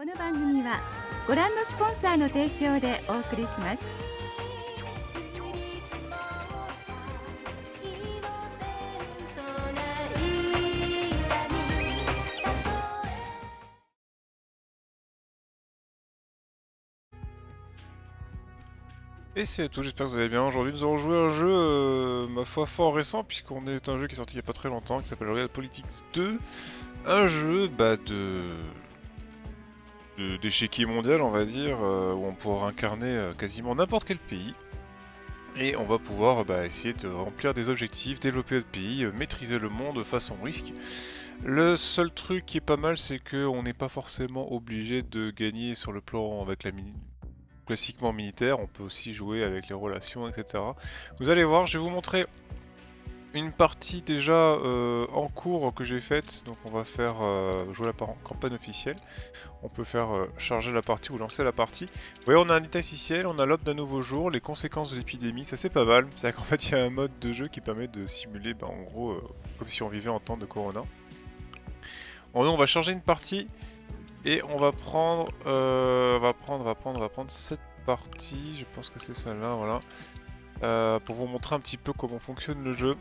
Et c'est tout, j'espère que vous allez bien. Aujourd'hui nous allons jouer à un jeu, euh, ma foi, fort récent, puisqu'on est un jeu qui est sorti il n'y a pas très longtemps, qui s'appelle Real Politics 2. Un jeu bah, de d'échiquier mondial, on va dire, euh, où on pourra incarner euh, quasiment n'importe quel pays. Et on va pouvoir euh, bah, essayer de remplir des objectifs, développer notre pays, maîtriser le monde face façon risque. Le seul truc qui est pas mal, c'est qu'on n'est pas forcément obligé de gagner sur le plan avec la mini classiquement militaire, on peut aussi jouer avec les relations, etc. Vous allez voir, je vais vous montrer une partie déjà euh, en cours que j'ai faite, donc on va faire euh, jouer la campagne officielle. On peut faire euh, charger la partie ou lancer la partie. Vous voyez, on a un état officiel, on a l'op d'un nouveau jour, les conséquences de l'épidémie, ça c'est pas mal. C'est-à-dire qu'en fait, il y a un mode de jeu qui permet de simuler, ben, en gros, comme si on vivait en temps de Corona. on va charger une partie et on va prendre, on va prendre, on va prendre, on va prendre cette partie. Je pense que c'est celle-là, voilà. pour vous montrer un petit peu comment fonctionne le jeu.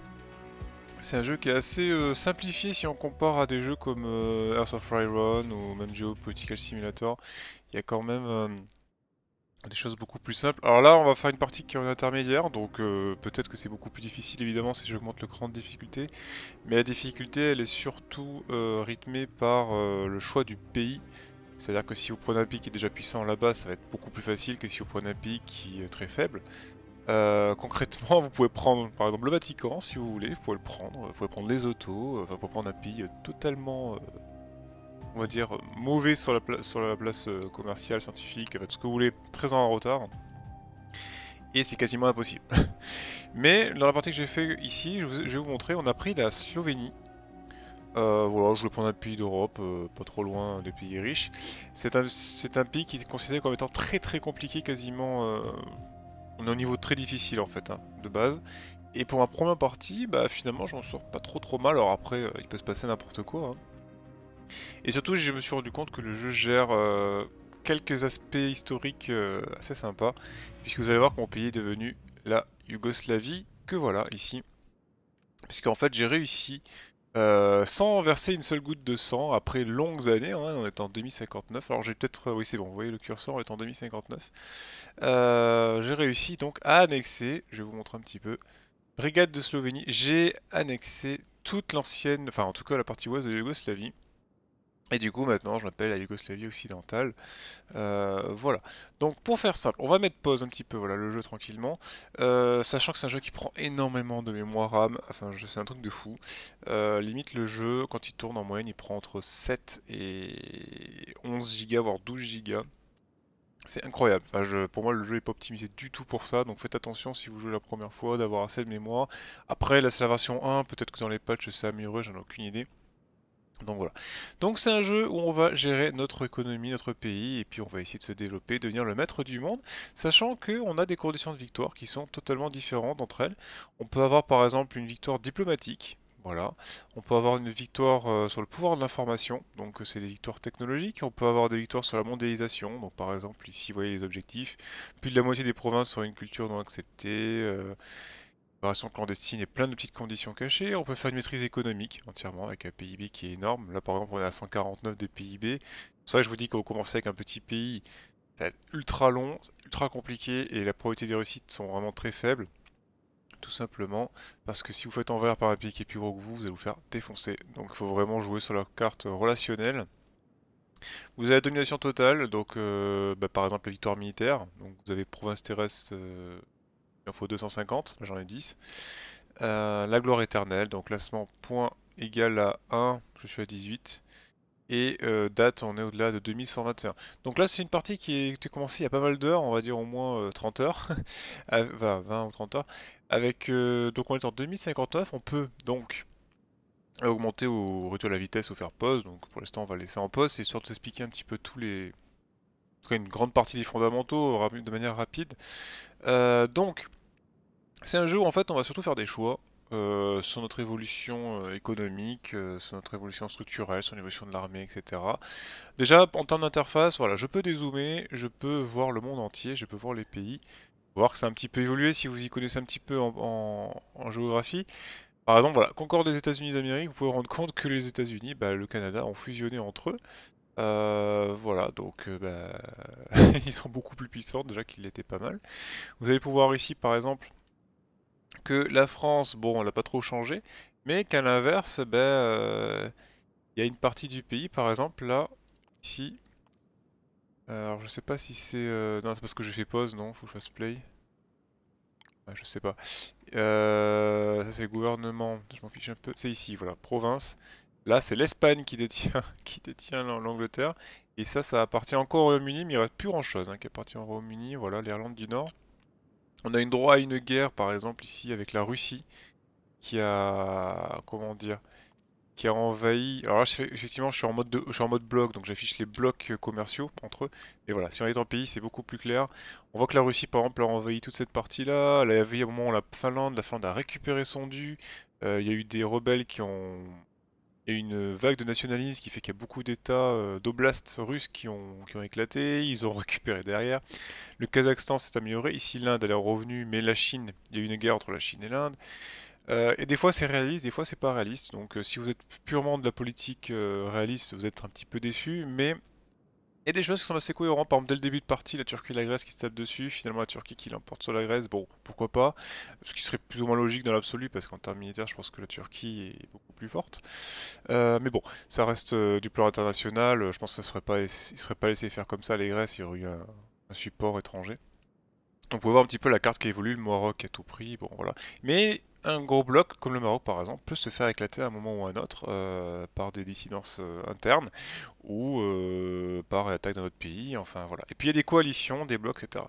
C'est un jeu qui est assez euh, simplifié si on compare à des jeux comme euh, Earth of Iron ou même Geopolitical Simulator. Il y a quand même euh, des choses beaucoup plus simples. Alors là, on va faire une partie qui est en intermédiaire, donc peut-être que c'est beaucoup plus difficile évidemment si j'augmente le cran de difficulté. Mais la difficulté, elle est surtout rythmée par le choix du pays. C'est-à-dire que si vous prenez un pays qui est déjà puissant là-bas, ça va être beaucoup plus facile que si vous prenez un pays qui est très faible. Euh, concrètement, vous pouvez prendre par exemple le Vatican si vous voulez, vous pouvez le prendre, vous pouvez prendre les autos, euh, enfin, vous pouvez prendre un pays euh, totalement, on va dire, mauvais sur la, sur la place commerciale, scientifique, tout ce que vous voulez, très en retard. Et c'est quasiment impossible. Mais dans la partie que j'ai fait ici, je, vais vous montrer, on a pris la Slovénie. voilà, je vais prendre un pays d'Europe, pas trop loin des pays riches. C'est un, pays qui est considéré comme étant très très compliqué, quasiment on est au niveau très difficile en fait, hein, de base. Et pour ma première partie, bah finalement j'en sors pas trop trop mal, alors après euh, il peut se passer n'importe quoi. Hein. Et surtout je me suis rendu compte que le jeu gère euh, quelques aspects historiques euh, assez sympas, puisque vous allez voir que mon pays est devenu la Yougoslavie, que voilà ici. Puisqu'en fait j'ai réussi euh, sans verser une seule goutte de sang après longues années, hein, on est en 2059. Alors j'ai peut-être, euh, oui c'est bon, vous voyez le curseur, est en 2059. Euh, j'ai réussi donc à annexer, je vais vous montrer un petit peu, Brigade de Slovénie, j'ai annexé toute l'ancienne, enfin en tout cas la partie ouest de Yougoslavie. Et du coup, maintenant, je m'appelle la Yougoslavie occidentale. Euh, voilà. Donc, pour faire simple, on va mettre pause un petit peu, voilà, le jeu tranquillement. Euh, sachant que c'est un jeu qui prend énormément de mémoire RAM. Enfin, c'est un truc de fou. Euh, limite, le jeu, quand il tourne en moyenne, il prend entre 7 et 11 gigas, voire 12 gigas. C'est incroyable. pour moi, le jeu est pas optimisé du tout pour ça. Donc faites attention si vous jouez la première fois d'avoir assez de mémoire. Après, la version 1. Peut-être que dans les patchs, c'est amélioré, j'en ai aucune idée. Donc voilà. Donc c'est un jeu où on va gérer notre économie, notre pays, et puis on va essayer de se développer, devenir le maître du monde, sachant qu'on a des conditions de victoire qui sont totalement différentes entre elles. On peut avoir par exemple une victoire diplomatique, voilà. On peut avoir une victoire euh, sur le pouvoir de l'information, donc c'est des victoires technologiques. On peut avoir des victoires sur la mondialisation, donc par exemple ici vous voyez les objectifs. Plus de la moitié des provinces ont une culture non acceptée. Euh, clandestine et plein de petites conditions cachées. On peut faire une maîtrise économique entièrement avec un PIB qui est énorme. Là par exemple on est à 149 de PIB. C'est ça que je vous dis qu'on commence avec un petit pays, ça va être ultra long, ultra compliqué et la probabilité des réussites sont vraiment très faibles. Tout simplement parce que si vous faites envers par un pays qui est plus gros que vous, vous allez vous faire défoncer. Donc il faut vraiment jouer sur la carte relationnelle. Vous avez la domination totale, donc euh, bah, par exemple la victoire militaire. Donc vous avez Province Terrestre... Euh, il en faut 250, j'en ai 10. Euh, la gloire éternelle, donc classement point égal à 1, je suis à 18. Et euh, date, on est au-delà de 2121. Donc là, c'est une partie qui a commencé il y a pas mal d'heures, on va dire au moins 30 euh, heures, enfin, 20 ou 30 heures. Avec, donc on est en 2059, on peut donc augmenter au retour la vitesse ou faire pause. Donc pour l'instant, on va laisser en pause. et surtout de un petit peu tous les, en tout cas une grande partie des fondamentaux de manière rapide. donc, c'est un jeu où en fait on va surtout faire des choix euh, sur notre évolution euh, économique, euh, sur notre évolution structurelle, sur l'évolution de l'armée, etc. Déjà en termes d'interface, voilà, je peux dézoomer, je peux voir le monde entier, je peux voir les pays, voir que ça a un petit peu évolué si vous y connaissez un petit peu en, géographie. Par exemple, voilà, Concorde des États-Unis d'Amérique, vous pouvez vous rendre compte que les États-Unis, bah, le Canada ont fusionné entre eux. voilà, donc bah, ils sont beaucoup plus puissants déjà qu'ils l'étaient pas mal. Vous allez pouvoir ici, par exemple, que la France, bon, elle n'a pas trop changé, mais qu'à l'inverse, ben, euh, il y a une partie du pays, par exemple, là, ici. Alors, je sais pas si c'est... Euh, non, c'est parce que je fais pause, non Faut que je fasse play. Ah, je sais pas. Euh, ça, c'est le gouvernement. Je m'en fiche un peu. C'est ici, voilà, province. Là, c'est l'Espagne qui détient, l'Angleterre. Et ça, ça appartient encore au Royaume-Uni, mais il reste plus grand-chose hein, qui appartient au Royaume-Uni. Voilà, l'Irlande du Nord. On a une droit à une guerre, par exemple, ici, avec la Russie, qui a... comment dire qui a envahi. Alors là, effectivement, je suis en mode en mode bloc, donc j'affiche les blocs commerciaux entre eux. Et voilà, si on est en pays, c'est beaucoup plus clair. On voit que la Russie, par exemple, a envahi toute cette partie-là. Elle a envahi moment la Finlande. La Finlande a récupéré son dû. Euh, il y a eu des rebelles qui ont il y a une vague de nationalisme qui fait qu'il y a beaucoup d'États, euh, d'oblasts russes qui ont, ont éclaté, ils ont récupéré derrière. Le Kazakhstan s'est amélioré, ici l'Inde a est revenue, mais la Chine, il y a eu une guerre entre la Chine et l'Inde. Euh, et des fois c'est réaliste, des fois c'est pas réaliste. Donc euh, si vous êtes purement de la politique réaliste, vous êtes un petit peu déçu, mais il des choses qui sont assez cohérentes. Par exemple, dès le début de partie, la Turquie et la Grèce qui se tapent dessus. Finalement, la Turquie qui l'emporte sur la Grèce. Bon, pourquoi pas Ce qui serait plus ou moins logique dans l'absolu, parce qu'en termes militaires, je pense que la Turquie est beaucoup plus forte. Euh, mais bon, ça reste euh, du plan international. Je pense que ça serait pas, il seraient pas laissés faire comme ça les Grèces. Il y aurait eu un, support étranger. Donc, on pouvez voir un petit peu la carte qui évolue, le Maroc à tout prix. Bon, voilà. Mais un gros bloc, comme le Maroc par exemple, peut se faire éclater à un moment ou à un autre euh, par des dissidences euh, internes ou euh, par l'attaque d'un autre pays, enfin voilà. Et puis il y a des coalitions, des blocs, etc.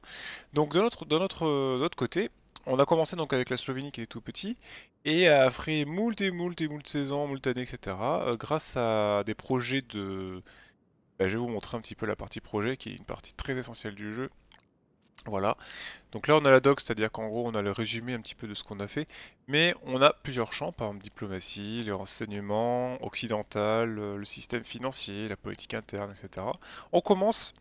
Donc de notre, côté, on a commencé donc avec la Slovénie qui est tout petit, et après moult et moult et moult saisons, moult années, etc., grâce à des projets de... Ben, je vais vous montrer un petit peu la partie projet qui est une partie très essentielle du jeu. Voilà. Donc là, on a la doc, c'est-à-dire qu'en gros, on a le résumé un petit peu de ce qu'on a fait. Mais on a plusieurs champs, par exemple diplomatie, les renseignements, occidental, euh, le système financier, la politique interne, etc. On commence,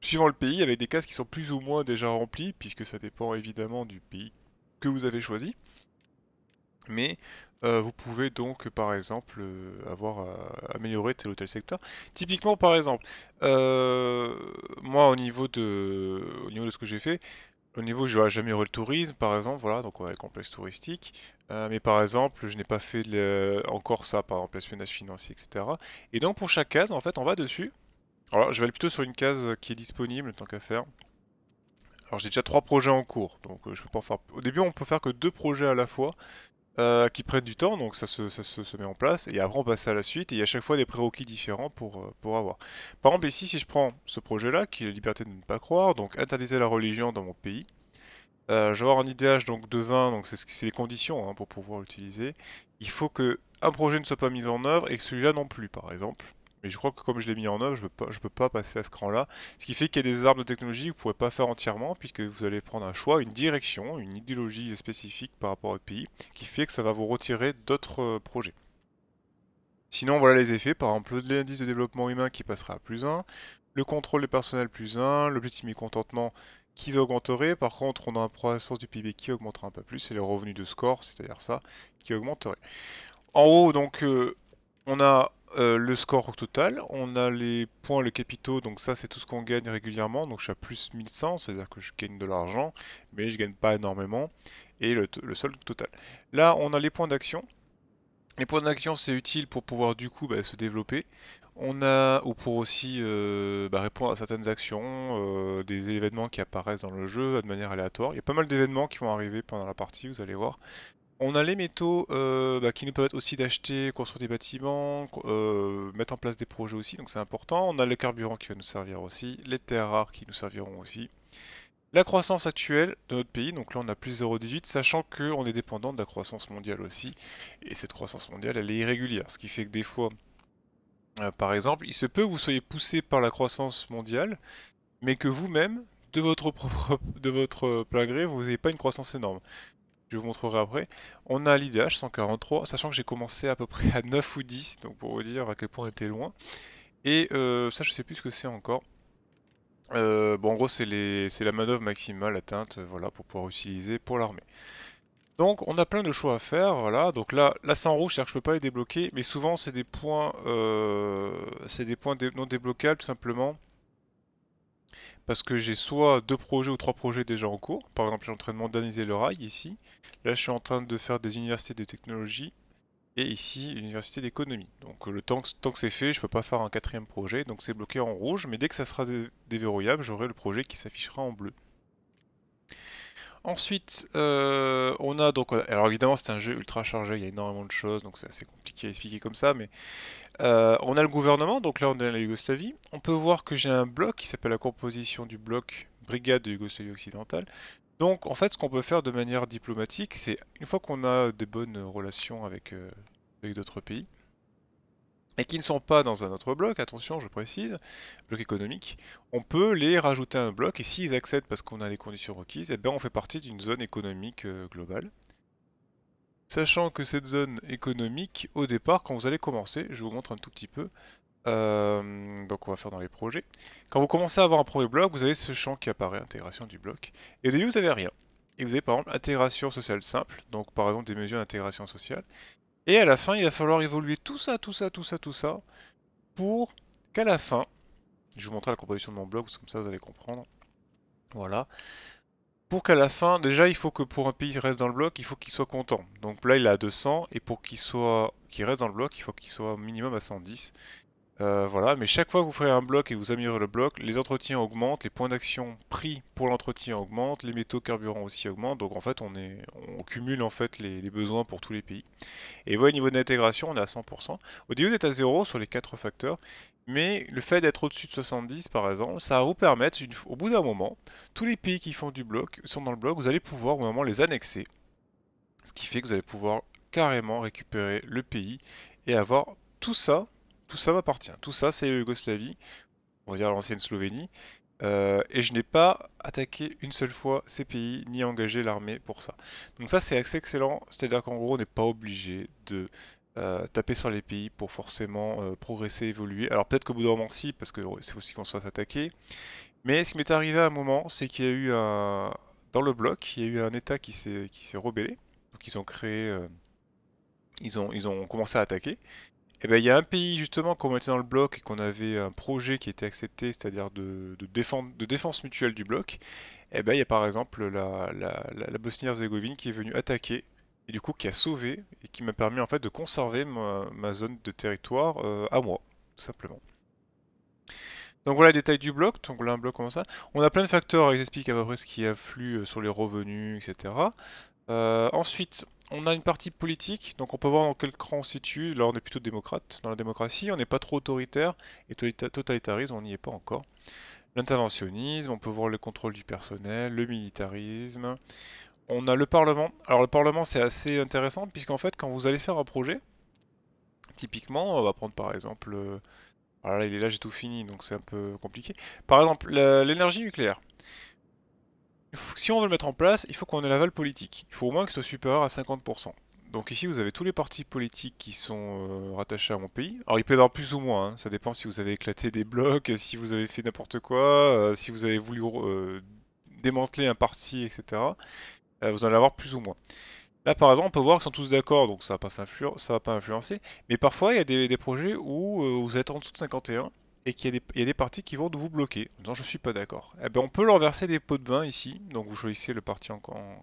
suivant le pays, avec des cases qui sont plus ou moins déjà remplies, puisque ça dépend évidemment du pays que vous avez choisi. Mais euh, vous pouvez donc euh, par exemple euh, avoir amélioré tel ou tel secteur. Typiquement par exemple, moi au niveau de au niveau de ce que j'ai fait, au niveau j'ai amélioré le tourisme par exemple, voilà, donc on a les complexes touristiques, mais par exemple je n'ai pas fait encore ça, par exemple l'espionnage financier, etc. Et donc pour chaque case en fait on va dessus. Alors je vais aller plutôt sur une case qui est disponible tant qu'à faire. Alors j'ai déjà trois projets en cours, donc je peux pas faire. Au début on peut faire que deux projets à la fois. Euh, qui prennent du temps, donc ça, se, met en place, et après on passe à la suite, et il y a à chaque fois des prérequis différents euh, pour, avoir. Par exemple, ici, si je prends ce projet-là, qui est la liberté de ne pas croire, donc interdiser la religion dans mon pays, euh, je vais avoir un IDH donc, de 20, donc c'est les conditions hein, pour pouvoir l'utiliser. Il faut que un projet ne soit pas mis en œuvre et que celui-là non plus, par exemple. Mais je crois que comme je l'ai mis en œuvre, je peux peux pas passer à ce cran-là. Ce qui fait qu'il y a des armes de technologie que vous ne pourrez pas faire entièrement, puisque vous allez prendre un choix, une direction, une idéologie spécifique par rapport au pays, qui fait que ça va vous retirer d'autres euh, projets. Sinon, voilà les effets, par exemple l'indice de développement humain qui passera à plus 1, le contrôle des personnels plus 1, l'objectif mécontentement qui augmenterait, par contre on a un processus du PIB qui augmentera un peu plus, et les revenus de score, c'est-à-dire ça, qui augmenterait. En haut, donc, euh, on a euh, le score total, on a les points, le capitaux, donc ça c'est tout ce qu'on gagne régulièrement, donc je suis à plus 1100, c'est-à-dire que je gagne de l'argent, mais je gagne pas énormément, et le, solde total. Là on a les points d'action, les points d'action c'est utile pour pouvoir du coup bah, se développer, on a, ou pour aussi euh, bah, répondre à certaines actions, euh, des événements qui apparaissent dans le jeu de manière aléatoire. Il y a pas mal d'événements qui vont arriver pendant la partie, vous allez voir. On a les métaux euh, bah, qui nous permettent aussi d'acheter, construire des bâtiments, euh, mettre en place des projets aussi, donc c'est important. On a le carburant qui va nous servir aussi, les terres rares qui nous serviront aussi. La croissance actuelle de notre pays, donc là on a plus 0,18, sachant qu'on est dépendant de la croissance mondiale aussi. Et cette croissance mondiale, elle est irrégulière, ce qui fait que des fois, euh, par exemple, il se peut que vous soyez poussé par la croissance mondiale, mais que vous-même, de votre, propre, de votre plein gré, vous n'avez pas une croissance énorme je vous montrerai après. On a l'IDH 143, sachant que j'ai commencé à peu près à 9 ou 10, donc pour vous dire à quel point on était loin. Et euh, ça, je sais plus ce que c'est encore. Euh, bon, en gros, c'est la manœuvre maximale atteinte, voilà, pour pouvoir utiliser pour l'armée. Donc, on a plein de choix à faire, voilà. Donc là, la c'est en rouge, c'est-à-dire que je peux pas les débloquer, mais souvent, c'est des points, euh, c'est des points non débloquables, tout simplement parce que j'ai soit deux projets ou trois projets déjà en cours. Par exemple, je suis en train de moderniser le rail ici. Là, je suis en train de faire des universités de technologie et ici, université d'économie. Donc le temps tant que c'est fait, je ne peux pas faire un quatrième projet, donc c'est bloqué en rouge, mais dès que ça sera déverrouillable, j'aurai le projet qui s'affichera en bleu. Ensuite, euh, on a donc. Euh, alors évidemment, c'est un jeu ultra chargé, il y a énormément de choses, donc c'est assez compliqué à expliquer comme ça, mais euh, on a le gouvernement, donc là on est à la Yougoslavie. On peut voir que j'ai un bloc qui s'appelle la composition du bloc Brigade de Yougoslavie occidentale. Donc en fait ce qu'on peut faire de manière diplomatique, c'est une fois qu'on a des bonnes relations avec, euh, d'autres pays, et qui ne sont pas dans un autre bloc, attention je précise, bloc économique, on peut les rajouter à un bloc et s'ils accèdent parce qu'on a les conditions requises, et eh bien on fait partie d'une zone économique euh, globale. Sachant que cette zone économique, au départ, quand vous allez commencer, je vous montre un tout petit peu, euh, donc on va faire dans les projets. Quand vous commencez à avoir un premier bloc, vous avez ce champ qui apparaît, intégration du bloc. Et au début, vous n'avez rien. Et vous avez par exemple intégration sociale simple, donc par exemple des mesures d'intégration sociale. Et à la fin, il va falloir évoluer tout ça, tout ça, tout ça, tout ça, pour qu'à la fin, je vous montre la composition de mon bloc, comme ça vous allez comprendre. Voilà pour qu'à la fin, déjà, il faut que pour un pays reste dans le bloc, il faut qu'il soit content. Donc là, il est à 200, et pour qu'il soit, qu'il reste dans le bloc, il faut qu'il soit au minimum à 110. Euh, voilà, mais chaque fois que vous ferez un bloc et que vous améliorez le bloc, les entretiens augmentent, les points d'action pris pour l'entretien augmentent, les métaux carburants aussi augmentent, donc en fait on, est, on cumule en fait les, besoins pour tous les pays. Et voilà, au niveau de l'intégration, on est à 100%. Au début, vous êtes à 0 sur les 4 facteurs, mais le fait d'être au-dessus de 70 par exemple, ça va vous permettre, au bout d'un moment, tous les pays qui font du bloc, sont dans le bloc, vous allez pouvoir au moment les annexer, ce qui fait que vous allez pouvoir carrément récupérer le pays et avoir tout ça tout ça m'appartient. Tout ça, c'est Yougoslavie, on va dire l'ancienne Slovénie. Euh, et je n'ai pas attaqué une seule fois ces pays, ni engagé l'armée pour ça. Donc ça c'est assez excellent, c'est-à-dire qu'en gros on n'est pas obligé de euh, taper sur les pays pour forcément euh, progresser, évoluer. Alors peut-être qu'au bout d'un moment si, parce que c'est aussi qu'on soit attaqué Mais ce qui m'est arrivé à un moment, c'est qu'il y a eu un... Dans le bloc, il y a eu un état qui s'est rebellé. Donc ils ont créé... Ils ont, ils ont commencé à attaquer. Eh ben, il y a un pays justement, qu'on on était dans le bloc et qu'on avait un projet qui était accepté, c'est-à-dire de, défense, mutuelle du bloc, eh ben, il y a par exemple la, Bosnie-Herzégovine qui est venue attaquer et du coup qui a sauvé et qui m'a permis en fait de conserver ma, zone de territoire euh, à moi, tout simplement. Donc voilà les détails du bloc, donc bloc comme ça. On a plein de facteurs, ils expliquent à peu près ce qui afflue euh, sur les revenus, etc. Euh, ensuite, on a une partie politique, donc on peut voir dans quel cran on se situe. Là, on est plutôt démocrate. Dans la démocratie, on n'est pas trop autoritaire et totalitarisme, on n'y est pas encore. L'interventionnisme, on peut voir le contrôle du personnel, le militarisme. On a le Parlement. Alors, le Parlement, c'est assez intéressant puisqu'en fait, quand vous allez faire un projet, typiquement, on va prendre par exemple. voilà, euh, là, il est là, j'ai tout fini, donc c'est un peu compliqué. Par exemple, l'énergie nucléaire si on veut le mettre en place, il faut qu'on ait l'aval politique. Il faut au moins qu'il soit supérieur à 50%. Donc ici, vous avez tous les partis politiques qui sont euh, rattachés à mon pays. Alors, il peut y avoir plus ou moins. Hein. Ça dépend si vous avez éclaté des blocs, si vous avez fait n'importe quoi, euh, si vous avez voulu euh, démanteler un parti, etc. vous allez avoir plus ou moins. Là, par exemple, on peut voir qu'ils sont tous d'accord, donc ça ne va, va, pas influencer. Mais parfois, il y a des projets où vous êtes en dessous de 51 et qu'il y, a des parties qui vont vous bloquer en disant je suis pas d'accord. Eh ben, on peut leur verser des pots de bain ici, donc vous choisissez le parti en,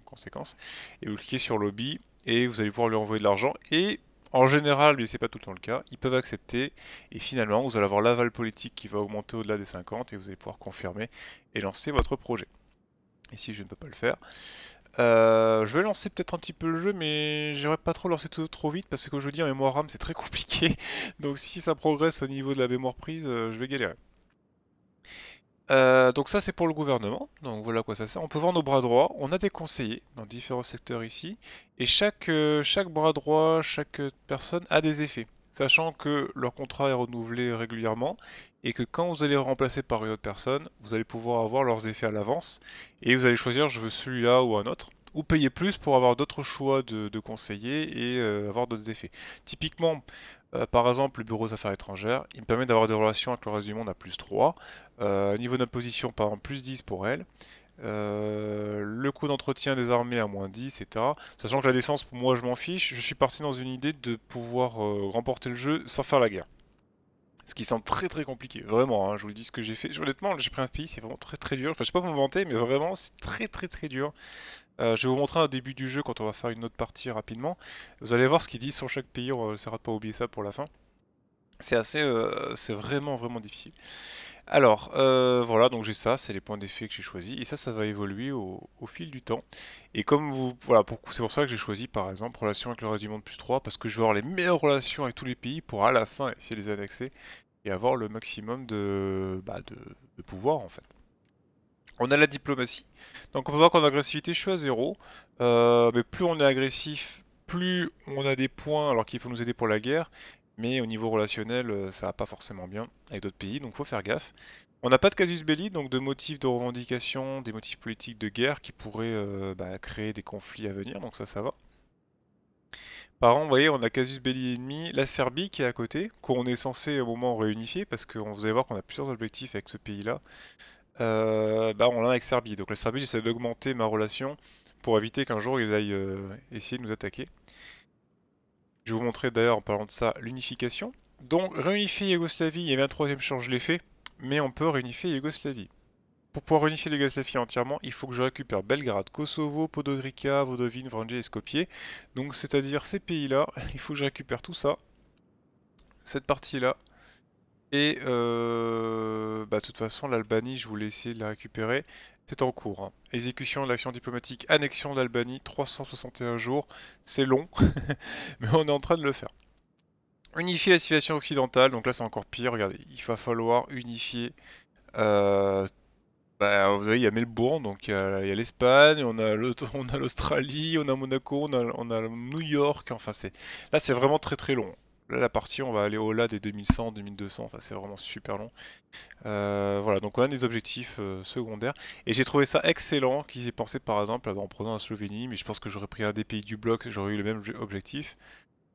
conséquence et vous cliquez sur lobby et vous allez pouvoir lui envoyer de l'argent et en général, mais c'est pas tout le temps le cas, ils peuvent accepter et finalement vous allez avoir l'aval politique qui va augmenter au-delà des 50 et vous allez pouvoir confirmer et lancer votre projet. Ici, je ne peux pas le faire. Euh, je vais lancer peut-être un petit peu le jeu, mais j'aimerais pas trop lancer tout trop vite parce que je vous dis, en mémoire RAM c'est très compliqué. Donc si ça progresse au niveau de la mémoire prise, euh, je vais galérer. Euh, donc ça c'est pour le gouvernement, donc voilà quoi ça sert. On peut voir nos bras droits, on a des conseillers dans différents secteurs ici, et chaque, chaque bras droit, chaque personne a des effets sachant que leur contrat est renouvelé régulièrement et que quand vous allez remplacer par une autre personne, vous allez pouvoir avoir leurs effets à l'avance et vous allez choisir je veux celui-là ou un autre ou payer plus pour avoir d'autres choix de, conseillers et euh, avoir d'autres effets. Typiquement, euh, par exemple, le bureau des affaires étrangères, il me permet d'avoir des relations avec le reste du monde à plus 3, euh, niveau d'imposition par exemple plus 10 pour elle, euh, le coût d'entretien des armées à moins 10, etc. Sachant que la défense, pour moi, je m'en fiche. Je suis parti dans une idée de pouvoir euh, remporter le jeu sans faire la guerre. Ce qui semble très très compliqué, vraiment, hein, je vous le dis ce que j'ai fait. Honnêtement, j'ai pris un pays, c'est vraiment très très dur. Enfin, je sais pas vanter, mais vraiment, c'est très très très dur. Euh, je vais vous montrer un début du jeu quand on va faire une autre partie rapidement. Vous allez voir ce qu'il dit sur chaque pays, on ne de pas oublier ça pour la fin. C'est assez, c'est vraiment vraiment difficile. Alors, euh, voilà, donc j'ai ça, c'est les points d'effet que j'ai choisis, et ça, ça va évoluer au, fil du temps. Et comme vous, voilà, c'est pour ça que j'ai choisi, par exemple, relation avec le reste du monde plus 3, parce que je veux avoir les meilleures relations avec tous les pays pour, à la fin, essayer de les annexer et avoir le maximum de, bah, de, pouvoir, en fait. On a la diplomatie. Donc on peut voir qu'en agressivité, je suis à 0. Euh, mais plus on est agressif, plus on a des points alors qu'il faut nous aider pour la guerre mais au niveau relationnel, euh, ça va pas forcément bien avec d'autres pays, donc faut faire gaffe. On n'a pas de casus belli, donc de motifs de revendication, des motifs politiques de guerre qui pourraient euh, bah, créer des conflits à venir, donc ça, ça va. Par an, vous voyez, on a casus belli ennemi, la Serbie qui est à côté, qu'on est censé au moment réunifier, parce que vous allez voir qu'on a plusieurs objectifs avec ce pays-là. Euh, bah, on l'a avec Serbie, donc la Serbie j'essaie d'augmenter ma relation pour éviter qu'un jour ils aillent essayer de nous attaquer. Je vais vous montrer d'ailleurs en parlant de ça l'unification. Donc réunifier Yougoslavie, il y avait un troisième l'ai fait, mais on peut réunifier Yougoslavie. Pour pouvoir réunifier les entièrement, il faut que je récupère Belgrade, Kosovo, Podogrika, Vodovine, Vranje et Skopje. Donc c'est-à-dire ces pays-là, il faut que je récupère tout ça, cette partie-là. Et euh, bah, de toute façon, l'Albanie, je voulais essayer de la récupérer. C'est en cours. Hein. Exécution de l'action diplomatique, annexion de l'Albanie, 361 jours. C'est long, mais on est en train de le faire. Unifier la situation occidentale, donc là c'est encore pire, regardez, il va falloir unifier... Euh, bah, vous voyez, il y a Melbourne, donc il y a l'Espagne, on a l'Australie, on, a Monaco, on a, on a New York, enfin c'est... Là c'est vraiment très très long. Là, la partie, on va aller au-delà des 2100, 2200. Enfin, c'est vraiment super long. Euh, voilà, donc on a des objectifs euh, secondaires. Et j'ai trouvé ça excellent qu'ils aient pensé, par exemple, en prenant la Slovénie, mais je pense que j'aurais pris un des pays du bloc, j'aurais eu le même objectif.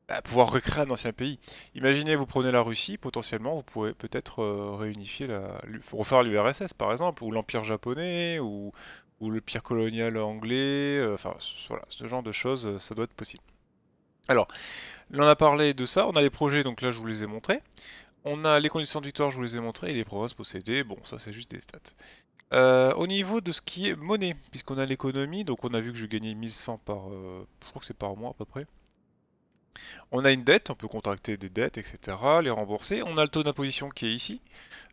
Bah, pouvoir recréer un ancien pays. Imaginez, vous prenez la Russie, potentiellement, vous pourrez peut-être euh, réunifier la. refaire l'URSS, par exemple, ou l'Empire japonais, ou, ou le pire colonial anglais. Enfin, voilà, ce genre de choses, ça doit être possible. Alors, on a parlé de ça, on a les projets, donc là je vous les ai montrés. On a les conditions de victoire, je vous les ai montrées, et les provinces possédées, bon ça c'est juste des stats. Euh, au niveau de ce qui est monnaie, puisqu'on a l'économie, donc on a vu que je gagnais 1100 par... Euh, je crois que c'est par mois à peu près. On a une dette, on peut contracter des dettes, etc., les rembourser. On a le taux d'imposition qui est ici,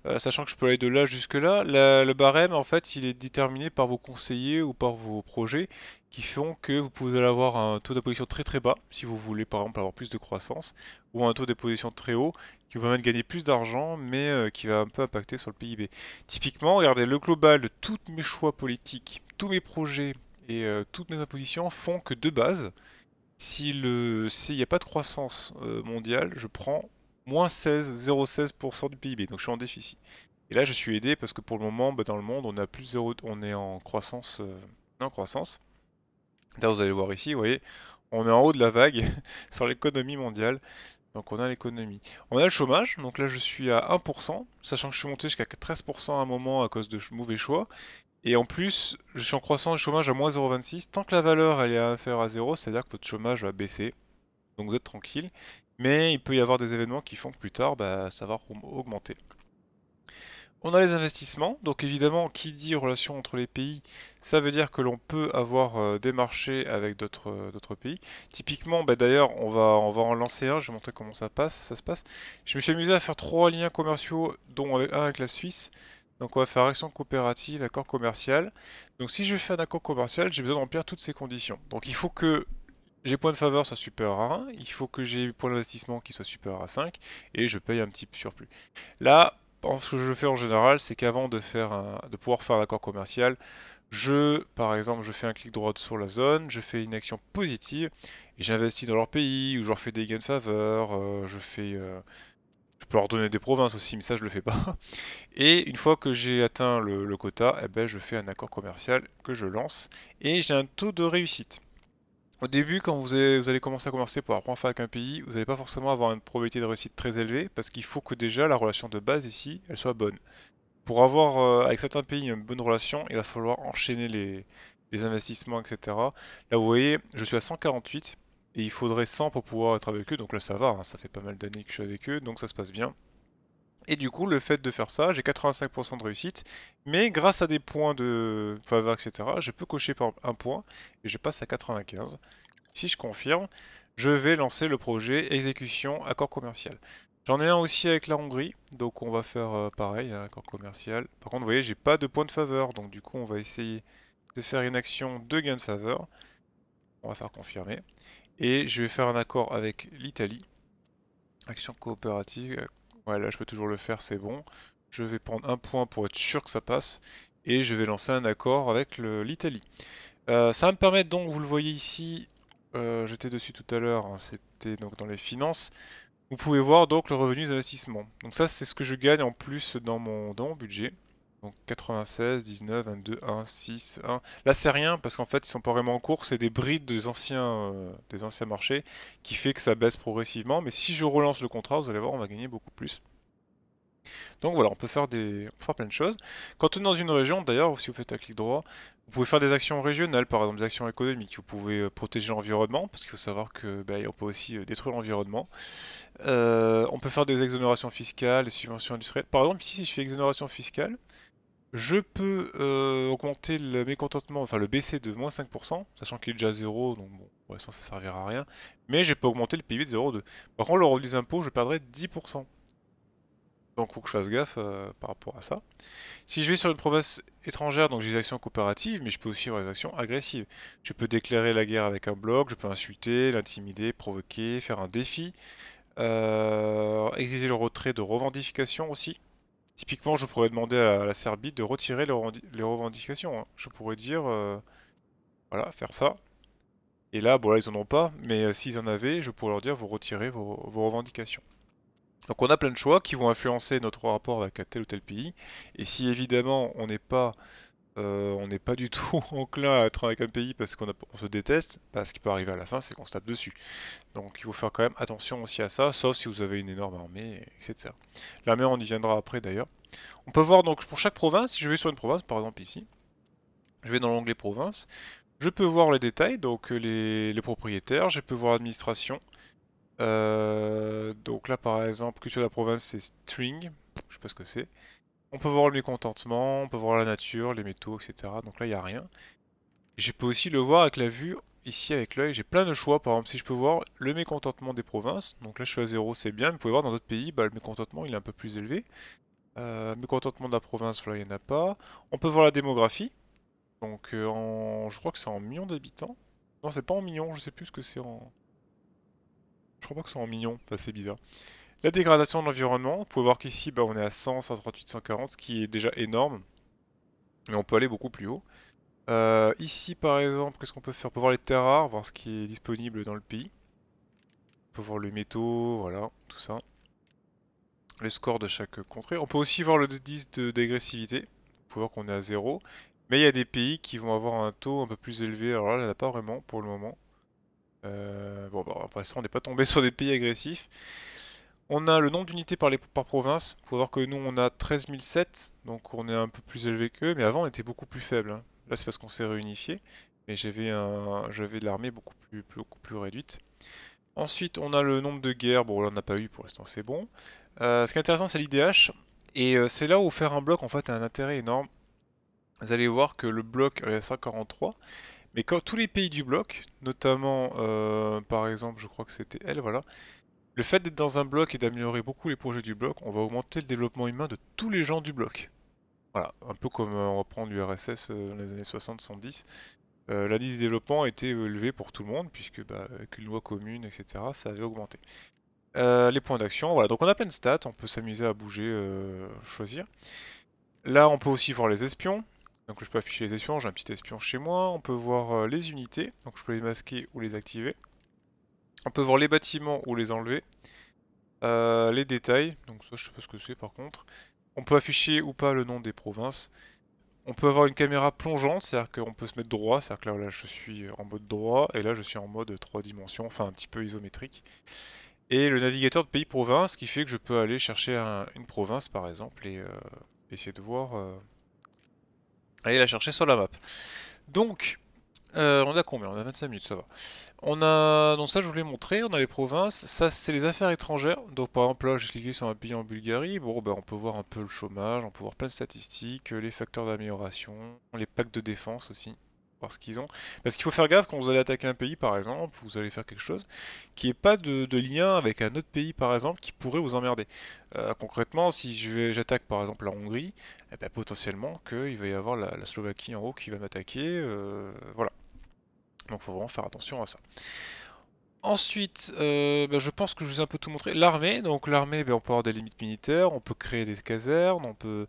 euh, sachant que je peux aller de là jusque là. le barème, en fait, il est déterminé par vos conseillers ou par vos projets qui font que vous pouvez avoir un taux d'imposition très très bas, si vous voulez par exemple avoir plus de croissance, ou un taux d'imposition très haut qui vous permet de gagner plus d'argent, mais euh, qui va un peu impacter sur le PIB. Typiquement, regardez, le global de tous mes choix politiques, tous mes projets et euh, toutes mes impositions font que de base, s'il n'y a pas de croissance euh, mondiale, je prends moins 16, 0,16% du PIB, donc je suis en déficit. Et là, je suis aidé parce que pour le moment, bah, dans le monde, on a plus on est en croissance, euh, croissance. Là, vous allez voir ici, vous voyez, on est en haut de la vague sur l'économie mondiale. Donc on a l'économie. On a le chômage, donc là je suis à 1%, sachant que je suis monté jusqu'à 13% à un moment à cause de mauvais choix. Et en plus, je suis en croissance du chômage à moins 0,26. Tant que la valeur elle est inférieure à 0, c'est-à-dire que votre chômage va baisser. Donc vous êtes tranquille. Mais il peut y avoir des événements qui font que plus tard, bah, ça va augmenter. On a les investissements, donc évidemment, qui dit relation entre les pays, ça veut dire que l'on peut avoir euh, des marchés avec d'autres euh, pays. Typiquement, bah, d'ailleurs, on va, en lancer un, je vais vous montrer comment ça, passe, ça se passe. Je me suis amusé à faire trois liens commerciaux, dont un avec la Suisse, donc on va faire action coopérative, accord commercial. Donc si je fais un accord commercial, j'ai besoin de remplir toutes ces conditions. Donc il faut que j'ai point de faveur soit supérieur à 1, il faut que j'ai point d'investissement qui soit supérieur à 5, et je paye un petit surplus. Là, ce que je fais en général, c'est qu'avant de, de pouvoir faire un accord commercial, je, par exemple, je fais un clic droit sur la zone, je fais une action positive, et j'investis dans leur pays, ou je leur fais des gains de faveur, euh, je fais... Euh, je peux leur donner des provinces aussi, mais ça je le fais pas. Et une fois que j'ai atteint le, quota, eh ben, je fais un accord commercial que je lance et j'ai un taux de réussite. Au début, quand vous allez, commencer à commencer pour la à fois avec un pays, vous n'allez pas forcément avoir une probabilité de réussite très élevée parce qu'il faut que déjà la relation de base ici, elle soit bonne. Pour avoir euh, avec certains pays une bonne relation, il va falloir enchaîner les, les investissements, etc. Là, vous voyez, je suis à 148 et il faudrait 100 pour pouvoir être avec eux, donc là ça va, hein, ça fait pas mal d'années que je suis avec eux, donc ça se passe bien. Et du coup, le fait de faire ça, j'ai 85% de réussite, mais grâce à des points de faveur, etc., je peux cocher par un point, et je passe à 95. Si je confirme, je vais lancer le projet exécution accord commercial. J'en ai un aussi avec la Hongrie, donc on va faire euh, pareil, hein, accord commercial. Par contre, vous voyez, j'ai pas de points de faveur, donc du coup, on va essayer de faire une action de gain de faveur. On va faire confirmer. Et je vais faire un accord avec l'Italie. Action coopérative. Voilà, je peux toujours le faire, c'est bon. Je vais prendre un point pour être sûr que ça passe. Et je vais lancer un accord avec l'Italie. Euh, ça va me permettre donc, vous le voyez ici, euh, j'étais dessus tout à l'heure, hein, c'était donc dans les finances. Vous pouvez voir donc le revenu d'investissement. Donc ça c'est ce que je gagne en plus dans mon, dans mon budget. Donc 96, 19, 22, 1, 6, 1. Là c'est rien parce qu'en fait ils sont pas vraiment en cours, c'est des brides des anciens, euh, des anciens marchés qui fait que ça baisse progressivement. Mais si je relance le contrat, vous allez voir, on va gagner beaucoup plus. Donc voilà, on peut faire des, plein de choses. Quand on est dans une région, d'ailleurs, si vous faites un clic droit, vous pouvez faire des actions régionales, par exemple des actions économiques. Vous pouvez euh, protéger l'environnement, parce qu'il faut savoir que bah, on peut aussi euh, détruire l'environnement. on peut faire des exonérations fiscales, des subventions industrielles. Par exemple, ici, si je fais exonération fiscale, je peux euh, augmenter le mécontentement, enfin le baisser de moins 5%, sachant qu'il est déjà 0, donc bon, ouais, ça, ne servira à rien. Mais je peux augmenter le PIB de 0,2. Par contre, le revenu des impôts, je perdrai 10%. Donc faut que je fasse gaffe euh, par rapport à ça. Si je vais sur une province étrangère, donc j'ai des actions coopératives, mais je peux aussi avoir des actions agressives. Je peux déclarer la guerre avec un bloc, je peux insulter, l'intimider, provoquer, faire un défi, euh, exiger le retrait de revendification aussi. Typiquement, je pourrais demander à la Serbie de retirer les, revendications. Hein. Je pourrais dire, euh, voilà, faire ça. Et là, bon, là, ils n'en ont pas, mais euh, s'ils en avaient, je pourrais leur dire, vous retirez vos, revendications. Donc on a plein de choix qui vont influencer notre rapport avec tel ou tel pays. Et si évidemment on n'est pas euh, on n'est pas du tout enclin à être avec un pays parce qu'on se déteste, parce ce qui peut arriver à la fin, c'est qu'on se tape dessus. Donc il faut faire quand même attention aussi à ça, sauf si vous avez une énorme armée, etc. L'armée, on y viendra après d'ailleurs. On peut voir donc pour chaque province, si je vais sur une province, par exemple ici, je vais dans l'onglet province, je peux voir les détails, donc les, propriétaires, je peux voir administration. Euh, donc là par exemple, culture de la province c'est string, je sais pas ce que c'est. On peut voir le mécontentement, on peut voir la nature, les métaux, etc. Donc là, il n'y a rien. Je peux aussi le voir avec la vue, ici avec l'œil, j'ai plein de choix. Par exemple, si je peux voir le mécontentement des provinces, donc là je suis à 0, c'est bien. Mais vous pouvez voir dans d'autres pays, bah, le mécontentement il est un peu plus élevé. Euh, mécontentement de la province, là il n'y en a pas. On peut voir la démographie, donc euh, je crois que c'est en millions d'habitants. Non, c'est pas en millions, je sais plus ce que c'est en... Je crois pas que c'est en millions, c'est bizarre. La dégradation de l'environnement, vous pouvez voir qu'ici bah, on est à 100, 138, 140, ce qui est déjà énorme. Mais on peut aller beaucoup plus haut. Euh, ici par exemple, qu'est-ce qu'on peut faire On peut voir les terres rares, voir ce qui est disponible dans le pays. On peut voir les métaux, voilà, tout ça. Le score de chaque contrée. On peut aussi voir le 10 de dégressivité. Vous voir qu'on est à 0. Mais il y a des pays qui vont avoir un taux un peu plus élevé. Alors là, il n'y en a pas vraiment pour le moment. Euh, bon, bah, après ça, on n'est pas tombé sur des pays agressifs. On a le nombre d'unités par, province. Vous pouvez voir que nous, on a 13007, donc on est un peu plus élevé qu'eux, mais avant, on était beaucoup plus faible. Hein. Là, c'est parce qu'on s'est réunifié, mais j'avais de l'armée beaucoup plus, plus, réduite. Ensuite, on a le nombre de guerres. Bon, là, on n'a pas eu pour l'instant, c'est bon. Euh, ce qui est intéressant, c'est l'IDH. Et euh, c'est là où faire un bloc, en fait, a un intérêt énorme. Vous allez voir que le bloc, euh, il à 143. Mais quand tous les pays du bloc, notamment, par exemple, je crois que c'était elle, voilà, le fait d'être dans un bloc et d'améliorer beaucoup les projets du bloc, on va augmenter le développement humain de tous les gens du bloc. Voilà, un peu comme euh, on reprend l'URSS euh, dans les années 60-70. Euh, la L'indice de développement était élevé pour tout le monde, puisque bah, avec une loi commune, etc., ça avait augmenté. les points d'action, voilà, donc on a plein de stats, on peut s'amuser à bouger, choisir. Là, on peut aussi voir les espions, donc je peux afficher les espions, j'ai un petit espion chez moi, on peut voir les unités, donc je peux les masquer ou les activer. On peut voir les bâtiments ou les enlever. Euh, les détails, donc ça je sais pas ce que c'est par contre. On peut afficher ou pas le nom des provinces. On peut avoir une caméra plongeante, c'est-à-dire qu'on peut se mettre droit, c'est-à-dire que là, je suis en mode droit, et là je suis en mode 3 dimensions, enfin un petit peu isométrique. Et le navigateur de pays-province qui fait que je peux aller chercher une province par exemple et euh, essayer de voir... Euh, aller la chercher sur la map. Donc, euh, on a combien On a 25 minutes, ça va. On a... Donc ça, je vous l'ai montré, on a les provinces. Ça, c'est les affaires étrangères. Donc par exemple, là, j'ai cliqué sur un pays en Bulgarie. Bon, ben, on peut voir un peu le chômage, on peut voir plein de statistiques, euh, les facteurs d'amélioration, les packs de défense aussi voir qu'ils ont. Parce qu'il faut faire gaffe quand vous allez attaquer un pays, par exemple, vous allez faire quelque chose, qui n'ait pas de, lien avec un autre pays, par exemple, qui pourrait vous emmerder. Euh, concrètement, si j'attaque par exemple la Hongrie, eh ben, potentiellement qu'il va y avoir la, Slovaquie en haut qui va m'attaquer. voilà. Donc faut vraiment faire attention à ça. Ensuite, euh, bah, je pense que je vous ai un peu tout montré. L'armée, donc l'armée, bah, on peut avoir des limites militaires, on peut créer des casernes, on peut...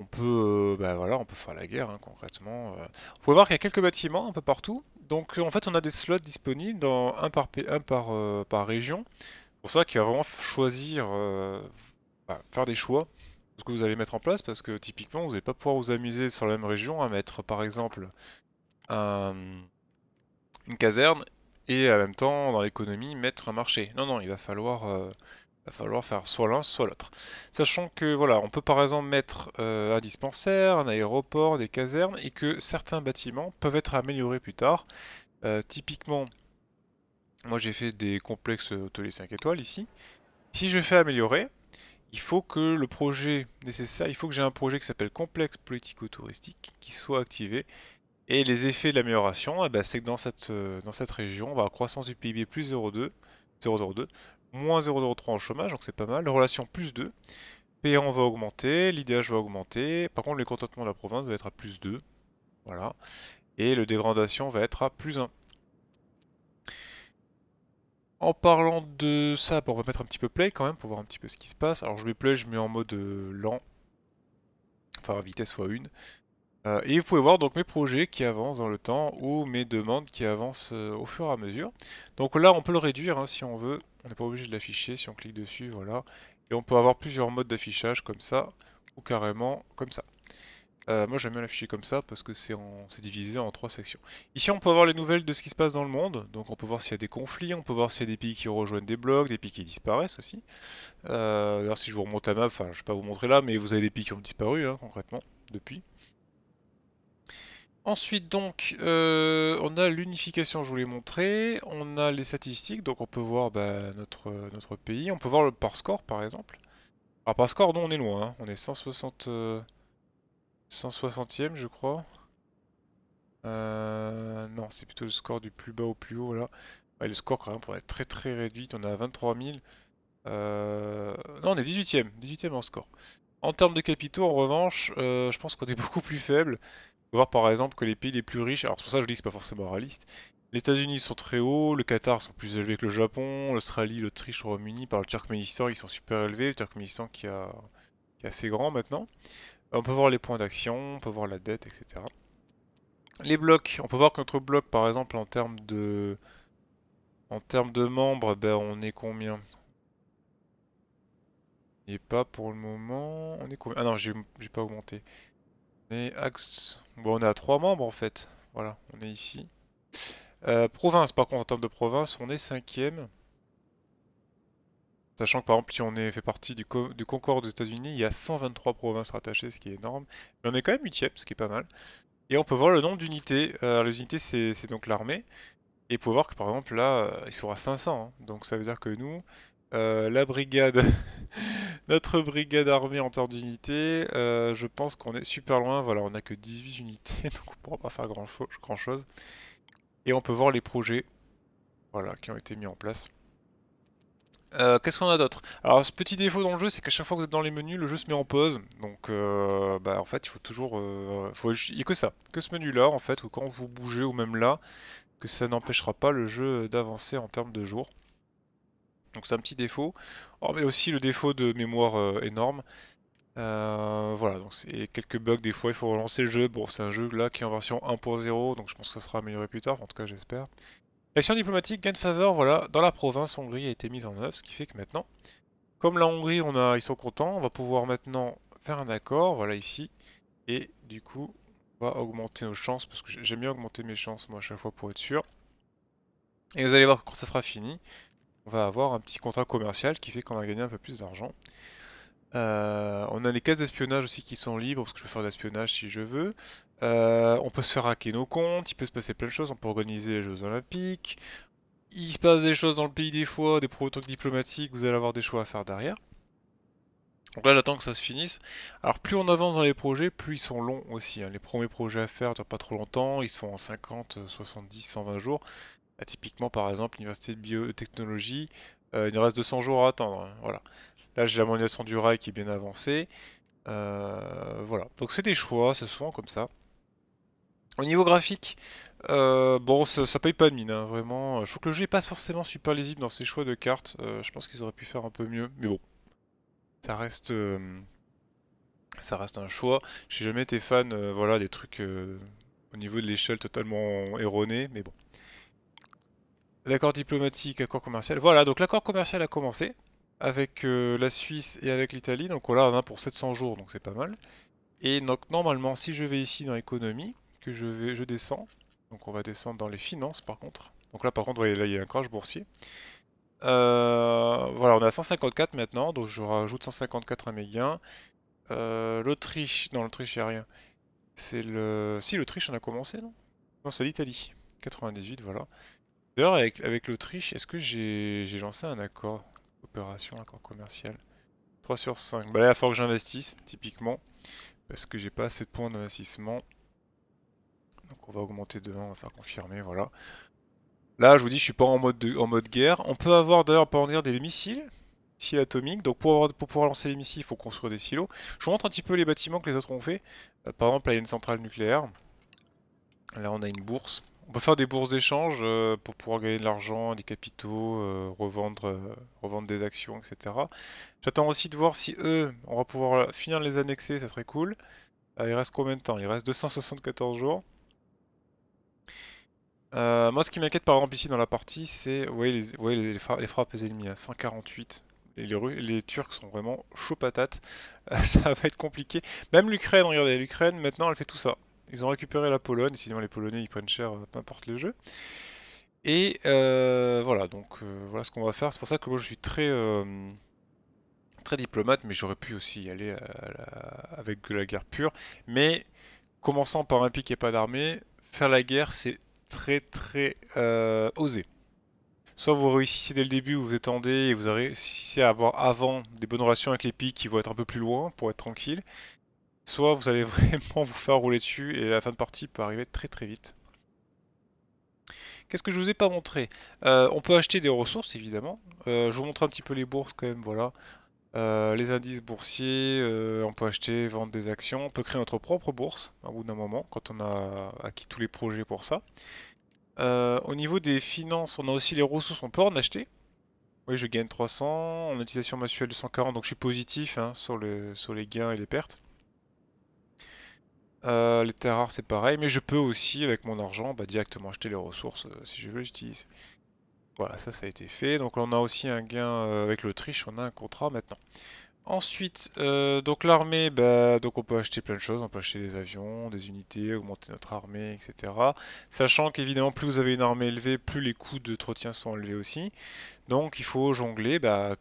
On peut, euh, bah, voilà, on peut faire la guerre hein, concrètement. Euh. On peut voir qu'il y a quelques bâtiments un peu partout. Donc en fait on a des slots disponibles dans un par, par, par région. C'est pour ça qu'il va vraiment choisir, faire des choix ce que vous allez mettre en place parce que typiquement vous n'allez pas pouvoir vous amuser sur la même région à mettre par exemple un, une caserne et en même temps, dans l'économie, mettre un marché. Non, non, il va falloir, euh, va falloir faire soit l'un, soit l'autre. Sachant que, voilà, on peut par exemple mettre euh, un dispensaire, un aéroport, des casernes, et que certains bâtiments peuvent être améliorés plus tard. Euh, typiquement, moi j'ai fait des complexes hôteliers 5 étoiles ici. Si je fais améliorer, il faut que le projet nécessaire, il faut que j'ai un projet qui s'appelle complexe politico-touristique qui soit activé et les effets de l'amélioration, eh ben, c'est que dans cette, euh, dans cette région, on va avoir croissance du PIB plus 0,2, 0,02, moins 0,03 en chômage, donc c'est pas mal. Relation plus 2. Payant va augmenter, l'IDH va augmenter. Par contre, le contentement de la province va être à plus 2. Voilà. Et le dégradation va être à plus 1. En parlant de ça, on va mettre un petit peu play quand même pour voir un petit peu ce qui se passe. Alors je mets play, je mets en mode euh, lent. Enfin vitesse x1. Euh, et vous pouvez voir donc mes projets qui avancent dans le temps ou mes demandes qui avancent euh, au fur et à mesure. Donc là on peut le réduire hein, si on veut, on n'est pas obligé de l'afficher si on clique dessus, voilà. Et on peut avoir plusieurs modes d'affichage comme ça ou carrément comme ça. Euh, moi j'aime bien l'afficher comme ça parce que c'est divisé en trois sections. Ici on peut avoir les nouvelles de ce qui se passe dans le monde, donc on peut voir s'il y a des conflits, on peut voir s'il y a des pays qui rejoignent des blocs, des pays qui disparaissent aussi. alors si je vous remonte la map, enfin je vais pas vous montrer là, mais vous avez des pays qui ont disparu hein, concrètement depuis. Ensuite donc, euh, on a l'unification, je vous l'ai montré, on a les statistiques, donc on peut voir bah, notre, euh, notre pays, on peut voir le par score par exemple. Alors par score, non on est loin, hein. on est 160, 160e euh, je crois. non, c'est plutôt le score du plus bas au plus haut, là. le score quand même pourrait être très très réduit, on a 23 000. Non, on est 18e, 18e en score. En termes de capitaux, en revanche, je pense qu'on est beaucoup plus faible. On peut voir par exemple que les pays les plus riches, alors c'est pour ça que je dis que c'est pas forcément réaliste, les États-Unis sont très hauts, le Qatar sont plus élevés que le Japon, l'Australie, l'Autriche, le Royaume-Uni, par le Turkménistan, ils sont super élevés, le Turkménistan qui, a, est assez grand maintenant. On peut voir les points d'action, on peut voir la dette, etc. Les blocs, on peut voir que notre bloc, par exemple, en termes de, en termes de membres, ben on est combien Et pas pour le moment, on est combien Ah non, j'ai pas augmenté. On est axe... Bon, on à trois membres en fait. Voilà, on est ici. Euh, province, par contre, en termes de province, on est cinquième. Sachant que par exemple, si on est, fait partie du, du Concorde des États-Unis, il y a 123 provinces rattachées, ce qui est énorme. Mais on est quand même 8 ce qui est pas mal. Et on peut voir le nombre d'unités. Euh, les unités, c'est donc l'armée. Et vous pouvez voir que par exemple, là, il sera 500. Donc ça veut dire que nous, euh, la brigade, notre brigade armée en termes d'unités, euh, je pense qu'on est super loin. Voilà, on a que 18 unités, donc on pourra pas faire grand, chose. Et on peut voir les projets voilà, qui ont été mis en place. Euh, qu'est-ce qu'on a d'autre Alors ce petit défaut dans le jeu c'est qu'à chaque fois que vous êtes dans les menus le jeu se met en pause donc bah, en fait il faut toujours il n'y a que ça, que ce menu là en fait ou quand vous bougez ou même là que ça n'empêchera pas le jeu d'avancer en termes de jours donc c'est un petit défaut. Oh, mais aussi le défaut de mémoire euh, énorme. Euh, voilà, donc c'est quelques bugs, des fois il faut relancer le jeu. Bon, c'est un jeu là qui est en version 1.0, donc je pense que ça sera amélioré plus tard, en tout cas j'espère. L'action diplomatique gain de faveur, voilà, dans la province, Hongrie a été mise en œuvre, ce qui fait que maintenant, comme la Hongrie, ils sont contents, on va pouvoir maintenant faire un accord, voilà ici, et du coup, on va augmenter nos chances, parce que j'aime bien augmenter mes chances moi à chaque fois pour être sûr. Et vous allez voir quand ça sera fini, on va avoir un petit contrat commercial qui fait qu'on va gagner un peu plus d'argent. Euh, on a les cases d'espionnage aussi qui sont libres, parce que je peux faire de l'espionnage si je veux. Euh, on peut se faire hacker nos comptes, il peut se passer plein de choses, on peut organiser les Jeux Olympiques. Il se passe des choses dans le pays des fois, des trucs diplomatiques, vous allez avoir des choix à faire derrière. Donc là j'attends que ça se finisse. Alors plus on avance dans les projets, plus ils sont longs aussi. Hein. Les premiers projets à faire ne durent pas trop longtemps, ils sont en 50, 70, 120 jours typiquement, par exemple, l'université de biotechnologie, euh, il nous reste 200 jours à attendre. Hein, voilà. Là, j'ai la mondialisation du rail qui est bien avancée. Euh, voilà. Donc, c'est des choix, c'est souvent comme ça. Au niveau graphique, euh, bon, ça, paye pas de mine, hein, vraiment. Je trouve que le jeu n'est pas forcément super lisible dans ses choix de cartes. je pense qu'ils auraient pu faire un peu mieux, mais bon. Ça reste ça reste un choix. J'ai jamais été fan voilà, des trucs au niveau de l'échelle totalement erronés, mais bon. D'accord diplomatique, accord commercial. Voilà, donc l'accord commercial a commencé avec euh, la Suisse et avec l'Italie. Donc voilà, on a pour 700 jours, donc c'est pas mal. Et donc normalement, si je vais ici dans l'économie, que je, vais, je descends, donc on va descendre dans les finances par contre. Donc là par contre, voyez, là il y a un crash boursier. Euh, voilà, on est à 154 maintenant, donc je rajoute 154 à mes gains. Euh, L'Autriche, non l'Autriche il n'y a rien. C'est le... Si l'Autriche on a commencé non Non c'est l'Italie. 98 voilà avec, l'Autriche, est-ce que j'ai lancé un accord Opération, accord commercial 3 sur 5. Bah là, il va que j'investisse, typiquement. Parce que j'ai pas assez de points d'investissement. Donc on va augmenter de 1, on va faire confirmer, voilà. Là, je vous dis, je suis pas en mode, en mode guerre. On peut avoir d'ailleurs, pour dire, des missiles. Missiles atomiques. Donc pour, pouvoir lancer les missiles, il faut construire des silos. Je vous montre un petit peu les bâtiments que les autres ont fait. Euh, par exemple, là, il y a une centrale nucléaire. Là, on a une bourse. On peut faire des bourses d'échange euh, pour pouvoir gagner de l'argent, des capitaux, euh, revendre, euh, revendre des actions, etc. J'attends aussi de voir si eux, on va pouvoir finir de les annexer, ça serait cool. il reste combien de temps Il reste 274 jours. moi, ce qui m'inquiète par exemple ici dans la partie, c'est vous les, les, frappes, ennemies à 148. les, Turcs sont vraiment chaud patates. ça va être compliqué. Même l'Ukraine, regardez, l'Ukraine maintenant elle fait tout ça. Ils ont récupéré la Pologne, sinon les Polonais ils prennent cher, peu importe le jeu. Et euh, voilà, donc euh, voilà ce qu'on va faire. C'est pour ça que moi je suis très, euh, très diplomate, mais j'aurais pu aussi y aller avec la guerre pure. Mais commençant par un pic et pas d'armée, faire la guerre c'est très très osé. Soit vous réussissez dès le début, vous vous étendez et vous réussissez à avoir avant des bonnes relations avec les pics qui vont être un peu plus loin pour être tranquille soit vous allez vraiment vous faire rouler dessus et la fin de partie peut arriver très très vite. Qu'est-ce que je vous ai pas montré euh, On peut acheter des ressources évidemment. Euh, je vous montre un petit peu les bourses quand même, voilà. Euh, les indices boursiers, on peut acheter, vendre des actions, on peut créer notre propre bourse Au bout d'un moment quand on a acquis tous les projets pour ça. au niveau des finances, on a aussi les ressources, on peut en acheter. Oui, je gagne 300, en utilisation mensuelle de 140, donc je suis positif hein, sur les gains et les pertes. Euh, les terres rares, c'est pareil, mais je peux aussi, avec mon argent, bah, directement acheter les ressources euh, si je veux l'utiliser. Voilà, ça, ça a été fait. Donc, on a aussi un gain euh, avec l'Autriche, on a un contrat maintenant. Ensuite, donc l'armée, bah, donc on peut acheter plein de choses, on peut acheter des avions, des unités, augmenter notre armée, etc. Sachant qu'évidemment, plus vous avez une armée élevée, plus les coûts de d'entretien sont élevés aussi. Donc il faut jongler bah,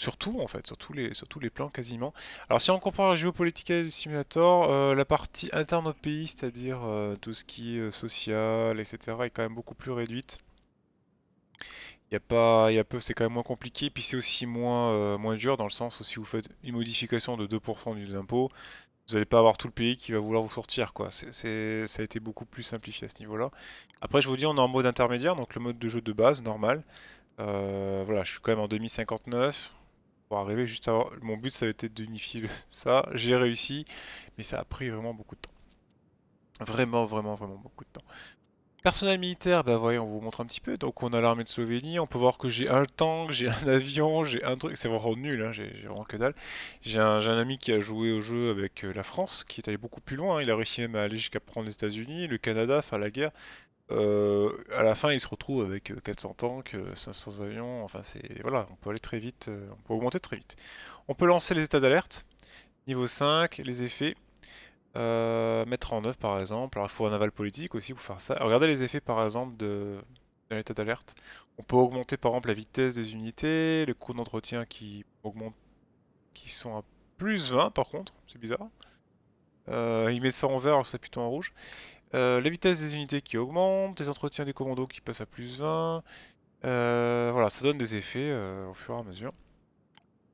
Surtout en fait, sur tous, les, plans quasiment. Alors si on compare la géopolitique du simulator, euh, la partie interne au pays, c'est-à-dire euh, tout ce qui est euh, social, etc., est quand même beaucoup plus réduite. Il y a pas, y a peu, c'est quand même moins compliqué, puis c'est aussi moins, moins dur dans le sens où si vous faites une modification de 2% des impôts, vous n'allez pas avoir tout le pays qui va vouloir vous sortir. Quoi. ça a été beaucoup plus simplifié à ce niveau-là. Après, je vous dis, on est en mode intermédiaire, donc le mode de jeu de base, normal. voilà, je suis quand même en 2059 pour arriver juste avant. Mon but, ça a été d'unifier ça. J'ai réussi, mais ça a pris vraiment beaucoup de temps. Vraiment, vraiment, vraiment beaucoup de temps. Personnel militaire, bah voyez, on vous montre un petit peu. Donc on a l'armée de Slovénie, on peut voir que j'ai un tank, j'ai un avion, j'ai un truc, c'est vraiment nul, hein. j'ai vraiment que dalle. J'ai un, un, ami qui a joué au jeu avec euh, la France, qui est allé beaucoup plus loin, hein. il a réussi même à aller jusqu'à prendre les états unis le Canada, faire la guerre. Euh, à la fin, il se retrouve avec 400 euh, tanks, 500 euh, avions. Enfin, c'est voilà, on peut aller très vite, euh, on peut augmenter très vite. On peut lancer les états d'alerte, niveau 5, les effets, mettre en œuvre par exemple. Alors, il faut un aval politique aussi pour faire ça. regardez les effets par exemple de, état d'alerte. On peut augmenter par exemple la vitesse des unités, les coût d'entretien qui augmente, qui sont à plus 20 par contre, c'est bizarre. il met ça en vert alors c'est plutôt en rouge. Euh, la vitesse des unités qui augmentent, les entretiens des commandos qui passent à plus 20. Euh, voilà, ça donne des effets euh, au fur et à mesure.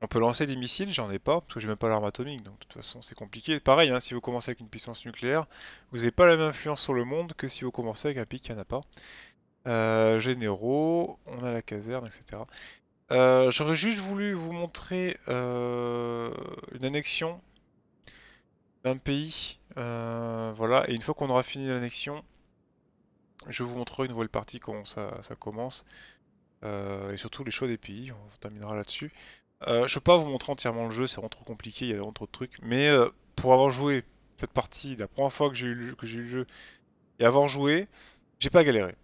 On peut lancer des missiles, j'en ai pas, parce que j'ai même pas l'arme atomique, donc de toute façon c'est compliqué. Pareil, hein, si vous commencez avec une puissance nucléaire, vous n'avez pas la même influence sur le monde que si vous commencez avec un pic qui n'y en a pas. Euh, généraux, on a la caserne, etc. J'aurais juste voulu vous montrer une annexion pays. Euh, voilà, et une fois qu'on aura fini l'annexion, je vous montrerai une nouvelle partie comment ça, ça commence. Euh, et surtout les choix des pays, on terminera là-dessus. Euh, je peux pas vous montrer entièrement le jeu, c'est vraiment trop compliqué, il y a vraiment trop de trucs. Mais pour avoir joué cette partie, la première fois que j'ai eu, le jeu, eu le jeu, et avoir joué, j'ai pas galéré.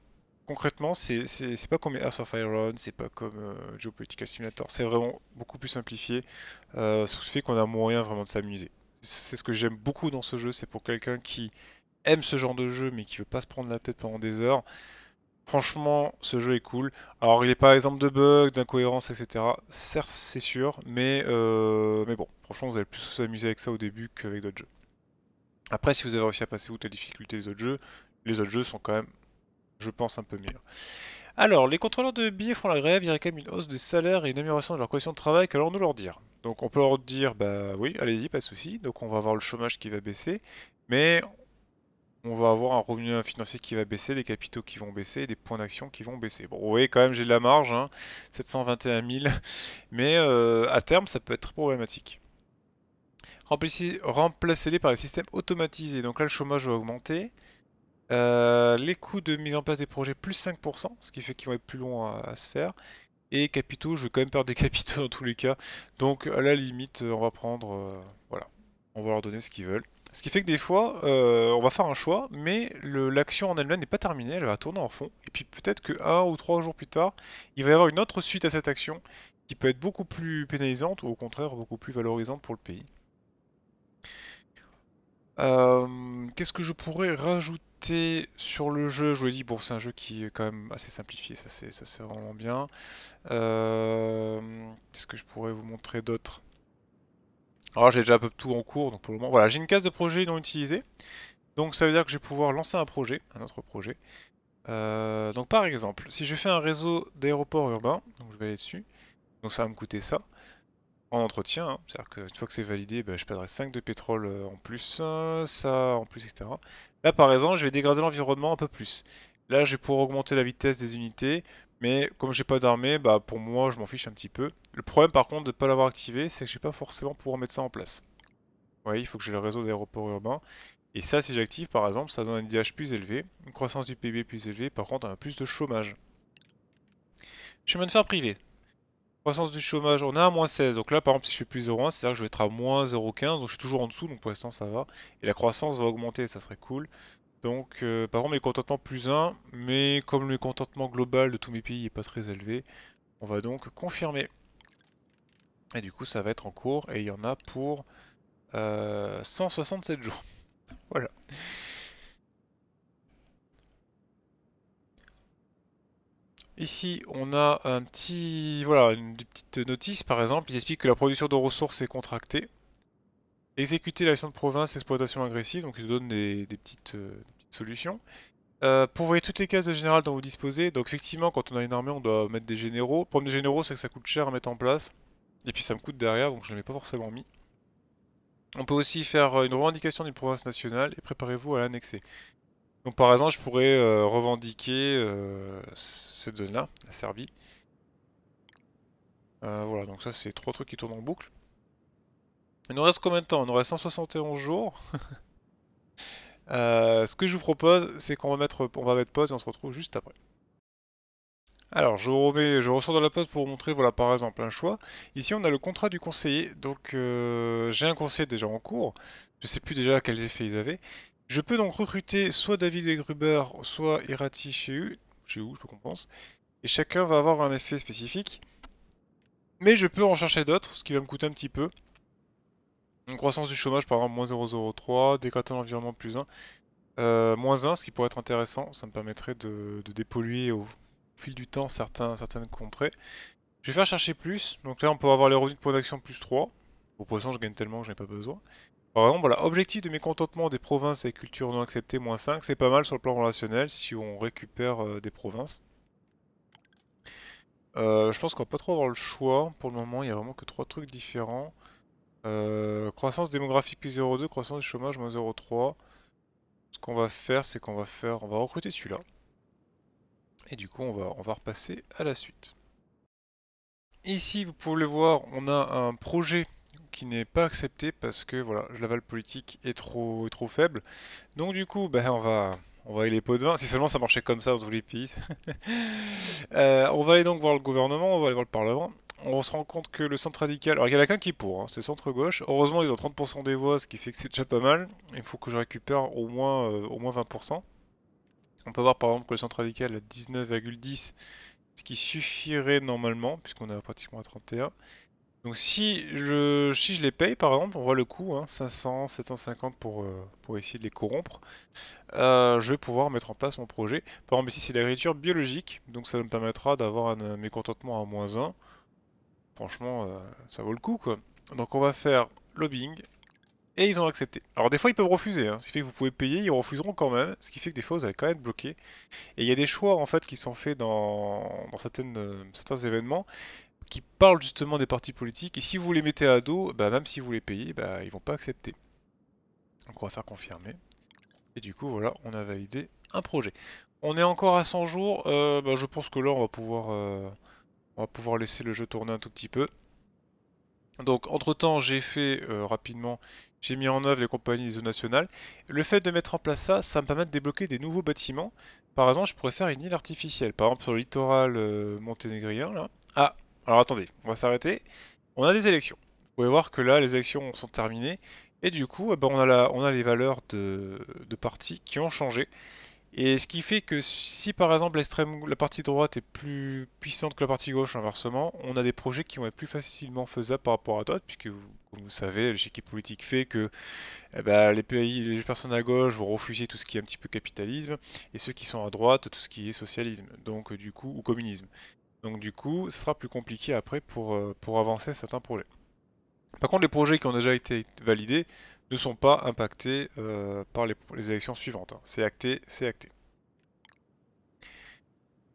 Concrètement, c'est pas comme Earth of Iron, c'est pas comme Geopolitical Simulator, c'est vraiment beaucoup plus simplifié. ce fait qu'on a moyen vraiment de s'amuser c'est ce que j'aime beaucoup dans ce jeu, c'est pour quelqu'un qui aime ce genre de jeu mais qui veut pas se prendre la tête pendant des heures. Franchement, ce jeu est cool. Alors, il est par exemple de bugs, d'incohérences, etc. Certes, c'est sûr, mais, euh, mais bon, franchement, vous allez plus vous amuser avec ça au début qu'avec d'autres jeux. Après, si vous avez réussi à passer outre la difficultés des autres jeux, les autres jeux sont quand même, je pense, un peu meilleurs. Alors, les contrôleurs de billets font la grève, il y a quand même une hausse des salaires et une amélioration de leur condition de travail, qu'allons nous leur dire donc on peut leur dire, bah oui, allez-y, pas de souci. Donc on va avoir le chômage qui va baisser, mais on va avoir un revenu financier qui va baisser, des capitaux qui vont baisser, des points d'action qui vont baisser. Bon, vous quand même, j'ai de la marge, 721 hein, 000, mais euh, à terme, ça peut être très problématique. Remplacez-les par les systèmes automatisés. Donc là, le chômage va augmenter. Euh, les coûts de mise en place des projets, plus 5%, ce qui fait qu'ils vont être plus longs à se faire. Et capitaux, je vais quand même perdre des capitaux dans tous les cas. Donc à la limite, euh, on va prendre... Euh, voilà, on va leur donner ce qu'ils veulent. Ce qui fait que des fois, euh, on va faire un choix, mais l'action en elle-même n'est pas terminée, elle va tourner en fond. Et puis peut-être que un ou trois jours plus tard, il va y avoir une autre suite à cette action qui peut être beaucoup plus pénalisante ou au contraire beaucoup plus valorisante pour le pays. Qu'est-ce que je pourrais rajouter sur le jeu, je vous ai dit, bon, c'est un jeu qui est quand même assez simplifié, ça c'est vraiment bien. Euh, qu'est-ce que je pourrais vous montrer d'autre Alors j'ai déjà un peu tout en cours, donc pour le moment... Voilà, j'ai une case de projet non utilisée. Donc ça veut dire que je vais pouvoir lancer un projet, un autre projet. Euh, donc par exemple, si je fais un réseau d'aéroports urbains, donc je vais aller dessus, donc ça va me coûter ça en entretien. Hein. C'est-à-dire qu'une fois que c'est validé, bah, je perdrai 5 de pétrole euh, en plus, euh, ça en plus, etc. Là, par exemple, je vais dégrader l'environnement un peu plus. Là, je vais pouvoir augmenter la vitesse des unités, mais comme j'ai pas d'armée, bah, pour moi, je m'en fiche un petit peu. Le problème, par contre, de ne pas l'avoir activé, c'est que je vais pas forcément pouvoir mettre ça en place. Vous il faut que j'ai le réseau d'aéroports urbains. Et ça, si j'active, par exemple, ça donne un DH plus élevé, une croissance du PIB plus élevée, par contre, un plus de chômage. Chemin de fer privé. Croissance du chômage, on a à moins 16. Donc là, par exemple, si je fais plus 0,1, c'est-à-dire que je vais être à moins 0,15. Donc je suis toujours en dessous, donc pour l'instant, ça va. Et la croissance va augmenter, ça serait cool. Donc, euh, par exemple, contentements plus 1. Mais comme le contentement global de tous mes pays n'est pas très élevé, on va donc confirmer. Et du coup, ça va être en cours. Et il y en a pour 167 euh, jours. voilà. Ici, on a un petit, voilà, une petite notice par exemple. Il explique que la production de ressources est contractée. Exécuter l'action de province, exploitation agressive, donc il donne euh, des, petites, solutions. Euh, pour voir toutes les cases de général dont vous disposez, donc effectivement, quand on a une armée, on doit mettre des généraux. Le problème des généraux, c'est que ça coûte cher à mettre en place. Et puis ça me coûte derrière, donc je ne l'ai pas forcément mis. On peut aussi faire euh, une revendication d'une province nationale et préparez-vous à l'annexer. Donc par exemple, je pourrais euh, revendiquer euh, cette zone-là, la Serbie. Euh, voilà, donc ça c'est trois trucs qui tournent en boucle. Il nous reste combien de temps Il nous reste 171 jours. ce que je vous propose, c'est qu'on va mettre, va mettre pause et on se retrouve juste après. Alors, je, remets, je ressors de la pause pour vous montrer, voilà, par exemple, un choix. Ici, on a le contrat du conseiller. Donc, j'ai un conseiller déjà en cours. Je ne sais plus déjà quels effets ils avaient. Je peux donc recruter soit David et Gruber, soit Irati chez eux, chez où je compense, et chacun va avoir un effet spécifique. Mais je peux en chercher d'autres, ce qui va me coûter un petit peu. Une croissance du chômage par exemple, moins 0,03, décrétant l'environnement plus 1. Euh, moins 1, ce qui pourrait être intéressant, ça me permettrait de, dépolluer au fil du temps certains, certaines contrées. Je vais faire chercher plus, donc là on peut avoir les revenus de production plus 3. Au poisson je gagne tellement que n'en ai pas besoin voilà, objectif de mécontentement des provinces et cultures non acceptées, moins 5, c'est pas mal sur le plan relationnel si on récupère euh, des provinces. Euh, je pense qu'on va pas trop avoir le choix, pour le moment il y a vraiment que trois trucs différents. Euh, croissance démographique plus 0,2, croissance du chômage moins 0,3. Ce qu'on va faire, c'est qu'on va faire, on va recruter celui-là. Et du coup on va, on va repasser à la suite. Ici, vous pouvez le voir, on a un projet qui n'est pas accepté parce que voilà, l'aval politique est trop, trop faible. Donc du coup, ben, on va on va aller les pots de vin. Si seulement ça marchait comme ça dans tous les pays. Euh, on va aller donc voir le gouvernement, on va aller voir le Parlement. On se rend compte que le centre radical... Alors il y en a qu'un qui est pour, hein, c'est le centre gauche. Heureusement ils ont 30% des voix, ce qui fait que c'est déjà pas mal. Il faut que je récupère au moins, euh, au moins 20%. On peut voir par exemple que le centre radical a 19,10, ce qui suffirait normalement, puisqu'on est pratiquement à 31. Donc si je, les paye, par exemple, on voit le coût, 500, hein, 750 euh, pour, essayer de les corrompre, euh, je vais pouvoir mettre en place mon projet. Par exemple ici c'est l'agriculture biologique, donc ça me permettra d'avoir un euh, mécontentement à moins 1. Franchement, ça vaut le coup quoi. Donc on va faire lobbying, et ils ont accepté. Alors des fois ils peuvent refuser, hein. ce qui fait que vous pouvez payer, ils refuseront quand même, ce qui fait que des fois vous allez quand même être bloqué. Et il y a des choix en fait qui sont faits dans, certaines, certains événements qui parle justement des partis politiques. Et si vous les mettez à dos, bah, même si vous les payez, bah, ils vont pas accepter. Donc on va faire confirmer. Et du coup, voilà, on a validé un projet. On est encore à 100 jours. Euh, bah, je pense que là, on va pouvoir, euh, on va pouvoir laisser le jeu tourner un tout petit peu. Donc, entre-temps, j'ai fait euh, rapidement, j'ai mis en œuvre les compagnies des eaux nationales. Le fait de mettre en place ça, ça me permet de débloquer des nouveaux bâtiments. Par exemple, je pourrais faire une île artificielle. Par exemple, sur le littoral monténégrien, là. Ah, alors attendez, on va s'arrêter. On a des élections. Vous pouvez voir que là, les élections sont terminées. Et du coup, eh ben, on, a on, a les valeurs de, de partis qui ont changé. Et ce qui fait que si par exemple la partie droite est plus puissante que la partie gauche inversement, on a des projets qui vont être plus facilement faisables par rapport à d'autres, puisque vous, vous savez, l'échiquier politique fait que eh ben, les les personnes à gauche vont refuser tout ce qui est un petit peu capitalisme, et ceux qui sont à droite, tout ce qui est socialisme, donc du coup, ou communisme. Donc du coup, ce sera plus compliqué après pour, euh, pour avancer certains projets. Par contre, les projets qui ont déjà été validés ne sont pas impactés euh, par les, élections suivantes. Hein. C'est acté, c'est acté.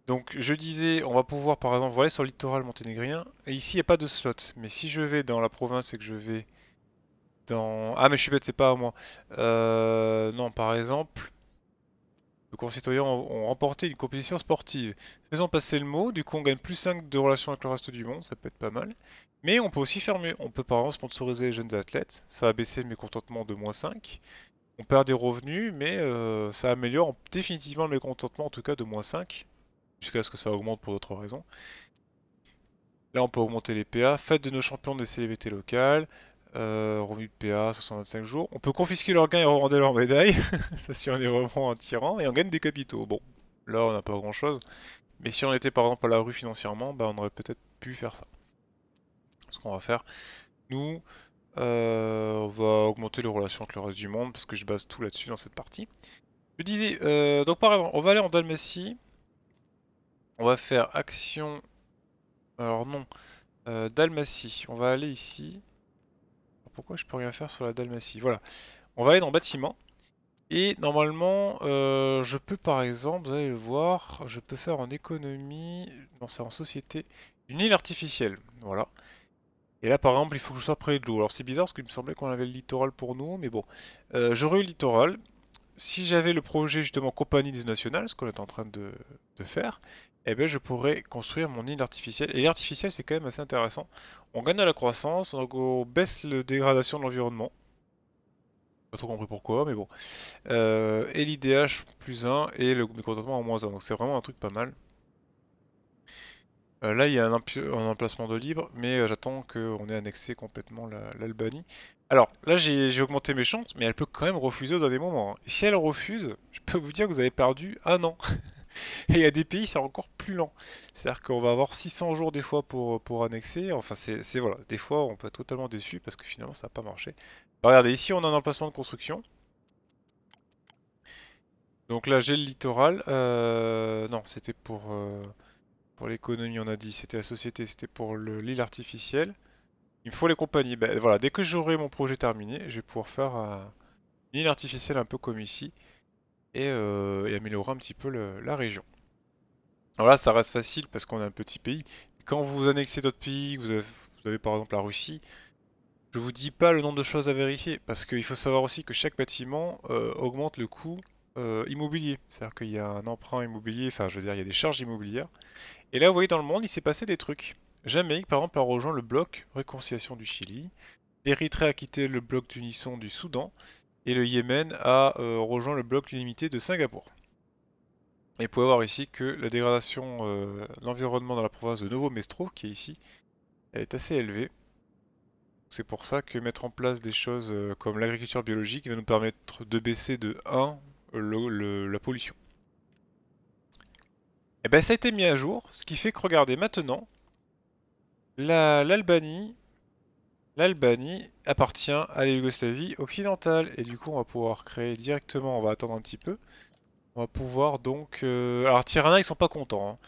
Donc je disais, on va pouvoir par exemple, voler sur le littoral monténégrien, et ici il n'y a pas de slot, mais si je vais dans la province et que je vais dans... Ah mais je suis bête, c'est pas à moi. Euh, non, par exemple, le concitoyens ont remporté une compétition sportive. Faisons passer le mot, du coup on gagne plus 5 de relations avec le reste du monde, ça peut être pas mal. Mais on peut aussi faire mieux. On peut par exemple sponsoriser les jeunes athlètes, ça va baisser le mécontentement de moins 5. On perd des revenus, mais euh, ça améliore définitivement le mécontentement, en tout cas de moins 5. Jusqu'à ce que ça augmente pour d'autres raisons. Là on peut augmenter les PA, fête de nos champions des célébrités locales, euh, revenu de PA, 625 jours. On peut confisquer leurs gains et revendre leurs médailles. ça, si on est vraiment en tyran. Et on gagne des capitaux. Bon, là, on n'a pas grand chose. Mais si on était par exemple à la rue financièrement, bah, on aurait peut-être pu faire ça. Ce qu'on va faire, nous, euh, on va augmenter les relations avec le reste du monde parce que je base tout là-dessus dans cette partie. Je disais, euh, donc par exemple, on va aller en Dalmatie. On va faire action. Alors non, Dalmatie. On va aller ici pourquoi je peux rien faire sur la Dalmatie Voilà, on va aller dans bâtiment. Et normalement, euh, je peux par exemple, vous allez le voir, je peux faire en économie, non c'est en société, une île artificielle. Voilà. Et là par exemple, il faut que je sois près de l'eau. Alors c'est bizarre parce qu'il me semblait qu'on avait le littoral pour nous, mais bon. Euh, j'aurais eu le littoral. Si j'avais le projet justement compagnie des nationales, ce qu'on est en train de faire, eh bien, je pourrais construire mon île artificielle. Et l'artificiel, c'est quand même assez intéressant. On gagne de la croissance, donc on baisse la dégradation de l'environnement. Pas trop compris pourquoi, mais bon. Euh, et l'IDH plus 1 et le mécontentement en moins 1. Donc c'est vraiment un truc pas mal. Euh, là, il y a un, emplacement de libre, mais euh, j'attends qu'on ait annexé complètement l'Albanie. Alors, là, j'ai augmenté mes chances, mais elle peut quand même refuser au dernier moment. Hein. si elle refuse, je peux vous dire que vous avez perdu un an. Et il y a des pays, c'est encore plus lent. C'est-à-dire qu'on va avoir 600 jours des fois pour, pour annexer. Enfin, c'est voilà. Des fois, on peut être totalement déçu parce que finalement, ça n'a pas marché. Bah, regardez, ici, on a un emplacement de construction. Donc là, j'ai le littoral. Euh, non, c'était pour, euh, pour l'économie, on a dit. C'était la société, c'était pour l'île artificielle. Il me faut les compagnies. Bah, voilà, dès que j'aurai mon projet terminé, je vais pouvoir faire une île artificielle un peu comme ici. Euh, et, améliorer un petit peu la région. Alors là, ça reste facile parce qu'on est un petit pays. Quand vous annexez d'autres pays, vous avez, par exemple la Russie, je vous dis pas le nombre de choses à vérifier parce qu'il faut savoir aussi que chaque bâtiment euh, augmente le coût euh, immobilier. C'est-à-dire qu'il y a un emprunt immobilier, enfin je veux dire, il y a des charges immobilières. Et là, vous voyez, dans le monde, il s'est passé des trucs. Jamaïque, par exemple, a rejoint le bloc réconciliation du Chili. L'Érythrée a quitté le bloc d'unisson du Soudan et le Yémen a euh, rejoint le bloc limité de Singapour. Et vous pouvez voir ici que la dégradation de euh, l'environnement dans la province de Novo Mestro, qui est ici, est assez élevée. C'est pour ça que mettre en place des choses euh, comme l'agriculture biologique va nous permettre de baisser de 1 la pollution. Et eh ben ça a été mis à jour, ce qui fait que regardez maintenant, l'Albanie L'Albanie appartient à la Yougoslavie occidentale et du coup on va pouvoir créer directement, on va attendre un petit peu. On va pouvoir donc... Euh, alors Tirana ils sont pas contents. Hein.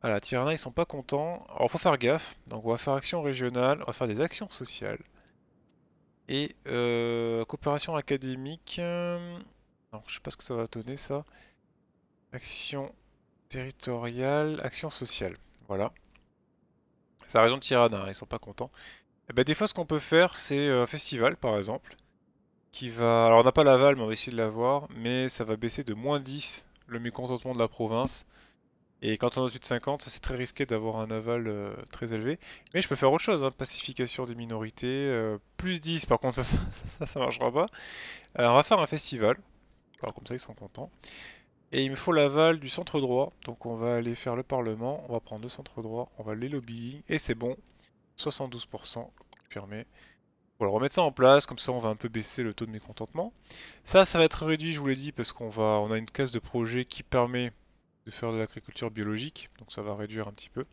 Voilà, Tirana ils sont pas contents. Alors faut faire gaffe, donc on va faire action régionale, on va faire des actions sociales. Et euh, coopération académique... Euh, non, je sais pas ce que ça va donner ça. Action territoriale, action sociale, voilà. C'est la raison de Tirana, hein, ils sont pas contents. Et eh ben, des fois, ce qu'on peut faire, c'est euh, un festival, par exemple, qui va... Alors, on n'a pas Laval, mais on va essayer de l'avoir, mais ça va baisser de moins 10 le mécontentement de la province. Et quand on est au-dessus de 50, c'est très risqué d'avoir un aval euh, très élevé. Mais je peux faire autre chose, hein, pacification des minorités, euh, plus 10 par contre, ça ça, ça, marchera pas. Alors on va faire un festival, alors comme ça ils sont contents. Et il me faut l'aval du centre droit, donc on va aller faire le parlement, on va prendre le centre droit, on va les lobbying, et c'est bon, 72% confirmé. Voilà, remettre ça en place, comme ça on va un peu baisser le taux de mécontentement. Ça, ça va être réduit, je vous l'ai dit, parce qu'on va, on a une case de projet qui permet de faire de l'agriculture biologique, donc ça va réduire un petit peu.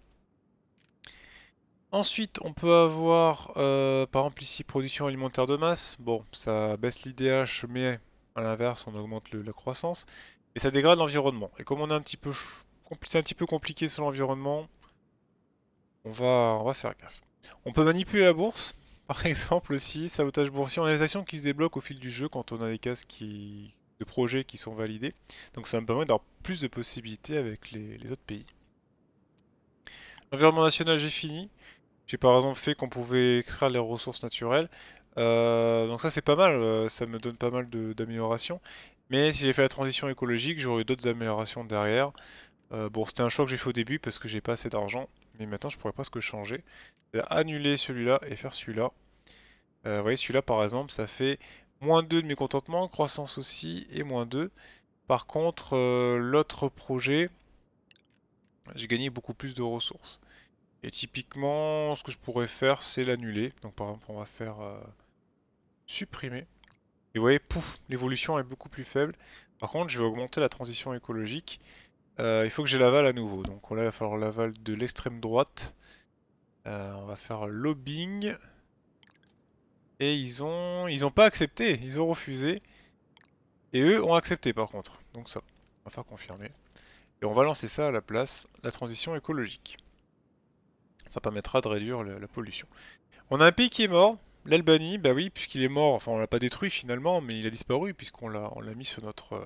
Ensuite, on peut avoir, euh, par exemple ici, production alimentaire de masse. Bon, ça baisse l'IDH, mais à l'inverse, on augmente la croissance. Et ça dégrade l'environnement. Et comme on est un petit peu, c'est un petit peu compliqué sur l'environnement, on va, on va faire gaffe. On peut manipuler la bourse, par exemple aussi, sabotage boursier. On a des actions qui se débloquent au fil du jeu quand on a des cases qui... de projets qui sont validés. Donc ça me permet d'avoir plus de possibilités avec les, autres pays. L'environnement national, j'ai fini. J'ai par exemple fait qu'on pouvait extraire les ressources naturelles. Euh, donc ça c'est pas mal, euh, ça me donne pas mal d'améliorations. Mais si j'ai fait la transition écologique, j'aurais eu d'autres améliorations derrière. Euh, bon, c'était un choix que j'ai fait au début parce que j'ai pas assez d'argent. Mais maintenant, je pourrais presque changer. Annuler celui-là et faire celui-là. Euh, vous voyez, celui-là, par exemple, ça fait moins 2 de mécontentement, croissance aussi, et moins 2. Par contre, euh, l'autre projet, j'ai gagné beaucoup plus de ressources. Et typiquement, ce que je pourrais faire, c'est l'annuler. Donc par exemple, on va faire euh, supprimer. Et vous voyez, pouf, l'évolution est beaucoup plus faible. Par contre, je vais augmenter la transition écologique. Euh, il faut que j'ai l'aval à nouveau. Donc là, il va falloir l'aval de l'extrême droite. Euh, on va faire lobbying. Et ils ont... Ils ont pas accepté. Ils ont refusé. Et eux ont accepté par contre. Donc ça, on va faire confirmer. Et on va lancer ça à la place, la transition écologique. Ça permettra de réduire la pollution. On a un pays qui est mort, l'Albanie, bah oui, puisqu'il est mort, enfin on l'a pas détruit finalement, mais il a disparu puisqu'on l'a mis sur notre... Euh,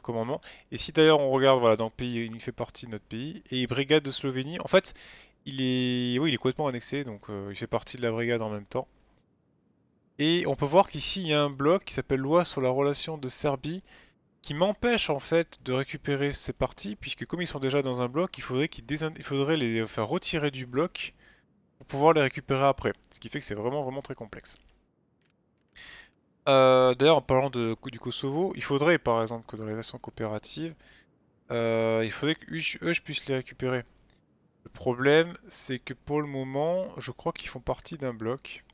commandement. Et si d'ailleurs on regarde, voilà, dans le pays, il fait partie de notre pays, et brigade de Slovénie, en fait, il est, oui, il est complètement annexé, donc euh, il fait partie de la brigade en même temps. Et on peut voir qu'ici, il y a un bloc qui s'appelle Loi sur la relation de Serbie, qui m'empêche en fait de récupérer ces parties, puisque comme ils sont déjà dans un bloc, il faudrait, qu'ils faudrait les faire retirer du bloc pour pouvoir les récupérer après. Ce qui fait que c'est vraiment vraiment très complexe. Euh, d'ailleurs, en parlant de, du Kosovo, il faudrait par exemple que dans les relations coopératives, euh, il faudrait que eux je puisse les récupérer. Le problème, c'est que pour le moment, je crois qu'ils font partie d'un bloc.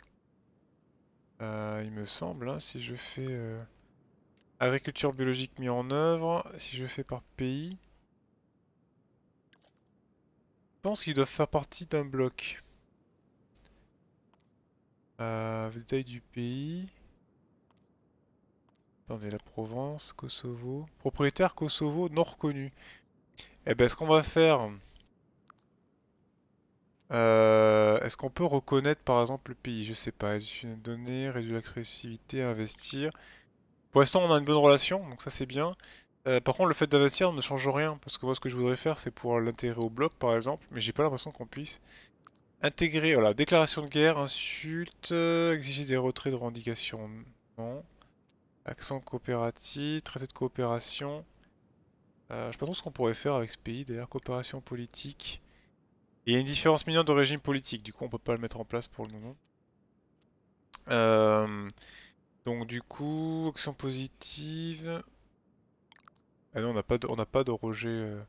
Euh, il me semble, hein, si je fais agriculture biologique mise en œuvre, si je fais par pays, je pense qu'ils doivent faire partie d'un bloc. détail du pays. Attendez, la Provence, Kosovo. Propriétaire Kosovo non reconnu. Eh ben, ce qu'on va faire... Euh, est-ce qu'on peut reconnaître par exemple le pays Je sais pas. réduire l'accessibilité, investir. Pour l'instant, on a une bonne relation, donc ça c'est bien. Euh, par contre, le fait d'investir ne change rien, parce que moi, ce que je voudrais faire, c'est pour l'intégrer au bloc, par exemple, mais j'ai pas l'impression qu'on puisse intégrer. Voilà, déclaration de guerre, insulte, euh, exiger des retraits de revendications, non. Accent coopératif, traité de coopération. Euh, je pense ce qu'on pourrait faire avec ce pays, d'ailleurs, coopération politique. il y a une différence mineure de régime politique, du coup on peut pas le mettre en place pour le moment. Euh, donc du coup, action positive... Ah non, on n'a pas, de, on pas rejet. Euh,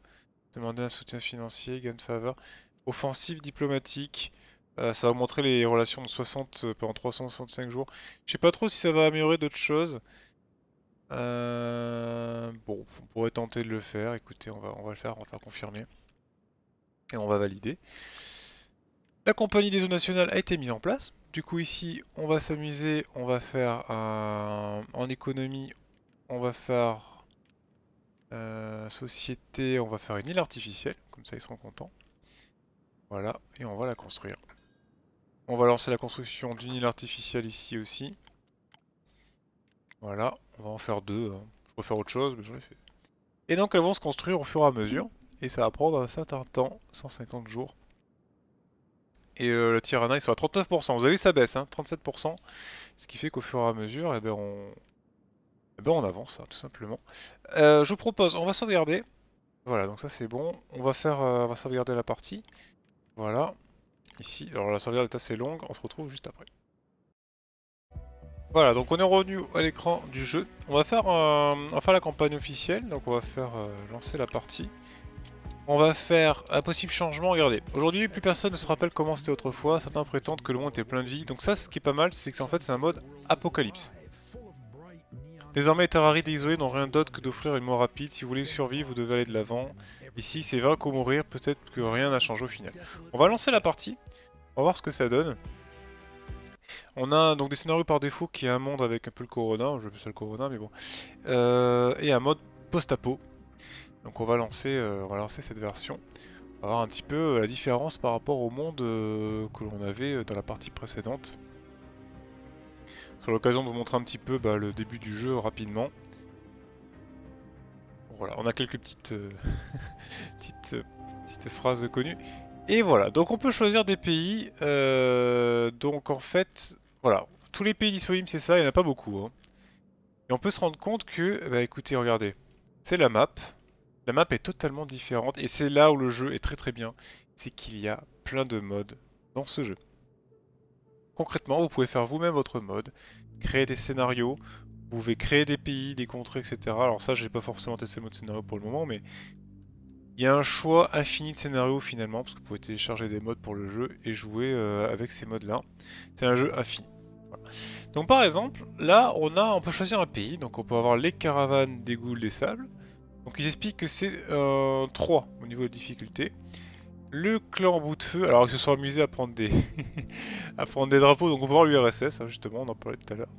demander un soutien financier, gain de faveur. Offensive diplomatique. Euh, ça va montrer les relations de 60 euh, pendant 365 jours. Je sais pas trop si ça va améliorer d'autres choses. Euh, bon, on pourrait tenter de le faire. Écoutez, on va, on va le faire, on va faire confirmer. Et on va valider. La compagnie des eaux nationales a été mise en place. Du coup ici, on va s'amuser, on va faire en économie, on va faire société, on va faire une île artificielle. Comme ça, ils seront contents. Voilà, et on va la construire. On va lancer la construction d'une île artificielle ici aussi. Voilà, on va en faire deux. Je hein. peux faire autre chose, mais je ai fait. Et donc elles vont se construire au fur et à mesure. Et ça va prendre un certain temps, 150 jours. Et euh, le Tirana, il sera à 39%. Vous avez vu, ça baisse, hein, 37%. Ce qui fait qu'au fur et à mesure, eh ben, on... Eh ben, on avance, hein, tout simplement. Euh, je vous propose, on va sauvegarder. Voilà, donc ça c'est bon. On va faire, euh, on va sauvegarder la partie. Voilà ici. Alors la sauvegarde est assez longue, on se retrouve juste après. Voilà, donc on est revenu à l'écran du jeu. On va faire, la campagne officielle, donc on va faire euh, lancer la partie. On va faire un possible changement, regardez. Aujourd'hui, plus personne ne se rappelle comment c'était autrefois. Certains prétendent que le monde était plein de vie. Donc ça, ce qui est pas mal, c'est que en fait, c'est un mode apocalypse. Désormais, les et isoé n'ont rien d'autre que d'offrir une mort rapide. Si vous voulez survivre, vous devez aller de l'avant. Ici, c'est vrai qu'au mourir. Peut-être que rien n'a changé au final. On va lancer la partie. On va voir ce que ça donne. On a donc des scénarios par défaut qui est un monde avec un peu le Corona, je vais ça le Corona, mais bon. Euh, et un mode post-apo. Donc euh, on va, lancer, cette version. On va voir un petit peu euh, la différence par rapport au monde que l'on avait dans la partie précédente. Sur l'occasion de vous montrer un petit peu bah, le début du jeu rapidement. Voilà, on a quelques petites, petites, petites phrases connues. Et voilà, donc on peut choisir des pays. Euh, donc en fait, voilà, tous les pays disponibles, c'est ça, il n'y en a pas beaucoup. Hein. Et on peut se rendre compte que, bah écoutez, regardez, c'est la map. La map est totalement différente et c'est là où le jeu est très très bien. C'est qu'il y a plein de modes dans ce jeu. Concrètement, vous pouvez faire vous-même votre mode, créer des scénarios, vous pouvez créer des pays, des contrées, etc. Alors ça, j'ai pas forcément testé le mode scénario pour le moment, mais il y a un choix infini de scénarios finalement, parce que vous pouvez télécharger des modes pour le jeu et jouer euh, avec ces modes-là. C'est un jeu infini. Donc par exemple, là on a, on peut choisir un pays, donc on peut avoir les caravanes, des goules, des sables. Donc ils expliquent que c'est euh, 3 au niveau de difficulté. Le clan bout de feu, alors ils se sont amusés à prendre des, à prendre des drapeaux, donc on peut voir l'URSS hein, justement, on en parlait tout à l'heure.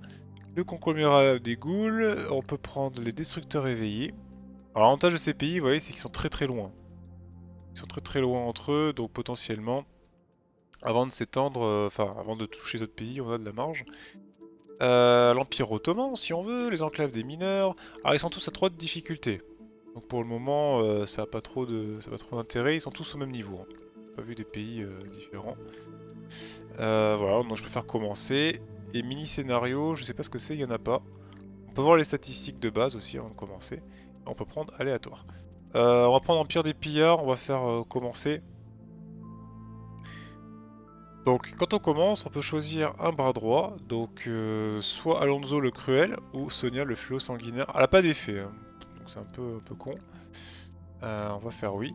Le conglomérat des goules, on peut prendre les destructeurs éveillés. Alors l'avantage de ces pays, vous voyez, c'est qu'ils sont très très loin. Ils sont très très loin entre eux, donc potentiellement, avant de s'étendre, euh, enfin avant de toucher d'autres pays, on a de la marge. Euh, L'Empire ottoman, si on veut, les enclaves des mineurs. Alors ils sont tous à trois de Donc pour le moment, euh, ça n'a pas trop d'intérêt, ils sont tous au même niveau. Hein. Pas vu des pays différents. voilà, donc je préfère commencer. Et mini scénario, je sais pas ce que c'est, il y en a pas. On peut voir les statistiques de base aussi avant de commencer. On peut prendre aléatoire. Euh, on va prendre Empire des Pillards, on va faire euh, commencer. Donc quand on commence, on peut choisir un bras droit, donc euh, soit Alonso le Cruel ou Sonia le Fluo Sanguinaire. Elle n'a pas d'effet, hein. donc c'est un peu, un peu con. on va faire oui.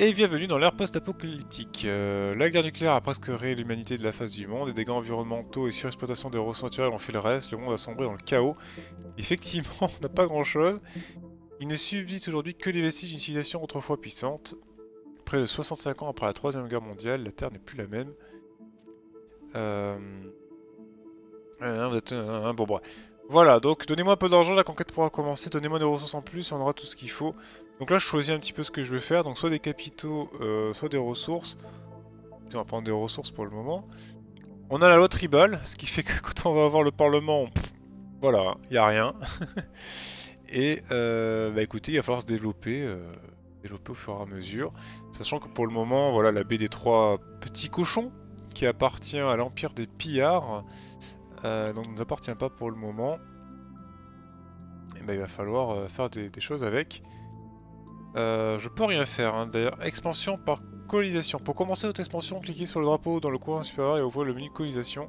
Et bienvenue dans l'ère post-apocalyptique. Euh, la guerre nucléaire a presque rayé l'humanité de la face du monde, les dégâts environnementaux et surexploitation des ressources naturelles ont fait le reste, le monde a sombré dans le chaos. Effectivement, on n'a pas grand-chose. Il ne subsiste aujourd'hui que les vestiges d'une civilisation autrefois puissante. Près de 65 ans après la Troisième Guerre mondiale, la Terre n'est plus la même. Euh... euh, euh bon, bref. Voilà, donc donnez-moi un peu d'argent, la conquête pourra commencer, donnez-moi des ressources en plus, on aura tout ce qu'il faut. Donc là, je choisis un petit peu ce que je veux faire. Donc soit des capitaux, euh, soit des ressources. On va prendre des ressources pour le moment. On a la loi tribal, ce qui fait que quand on va avoir le parlement, voilà, il n'y a rien. et euh, bah écoutez, il va falloir se développer, euh, développer au fur et à mesure. Sachant que pour le moment, voilà, la baie des trois petits cochons, qui appartient à l'empire des pillards, donc ne nous appartient pas pour le moment. Et bah, il va falloir faire des choses avec. Euh, je peux rien faire, hein. d'ailleurs. Expansion par colonisation. Pour commencer notre expansion, cliquez sur le drapeau dans le coin supérieur et ouvrez le menu colonisation.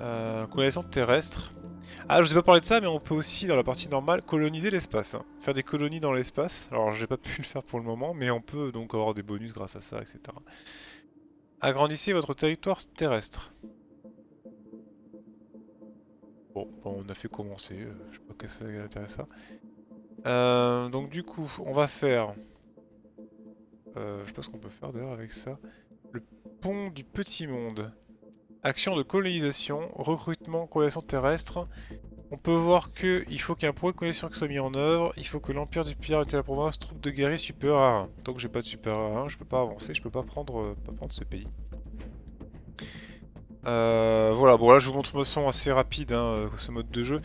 Euh, colonisation terrestre. Ah, je vous ai pas parlé de ça, mais on peut aussi, dans la partie normale, coloniser l'espace. Hein. Faire des colonies dans l'espace. Alors, j'ai pas pu le faire pour le moment, mais on peut donc avoir des bonus grâce à ça, etc. Agrandissez votre territoire terrestre. Bon, on a fait commencer. Euh, je sais pas qu'est-ce que ça intéresse ça. Euh, donc du coup, on va faire... Euh, je sais pas ce qu'on peut faire d'ailleurs avec ça. Le pont du petit monde. Action de colonisation, recrutement, colonisation terrestre. On peut voir que il faut qu'un projet de colonisation soit mis en œuvre. Il faut que l'empire du Pire était la province, troupe de guerriers super A1. Tant que j'ai pas de super rare, je peux pas avancer, je peux pas prendre, euh, pas prendre ce pays. Euh, voilà, bon là je vous montre de façon assez rapide hein, ce mode de jeu.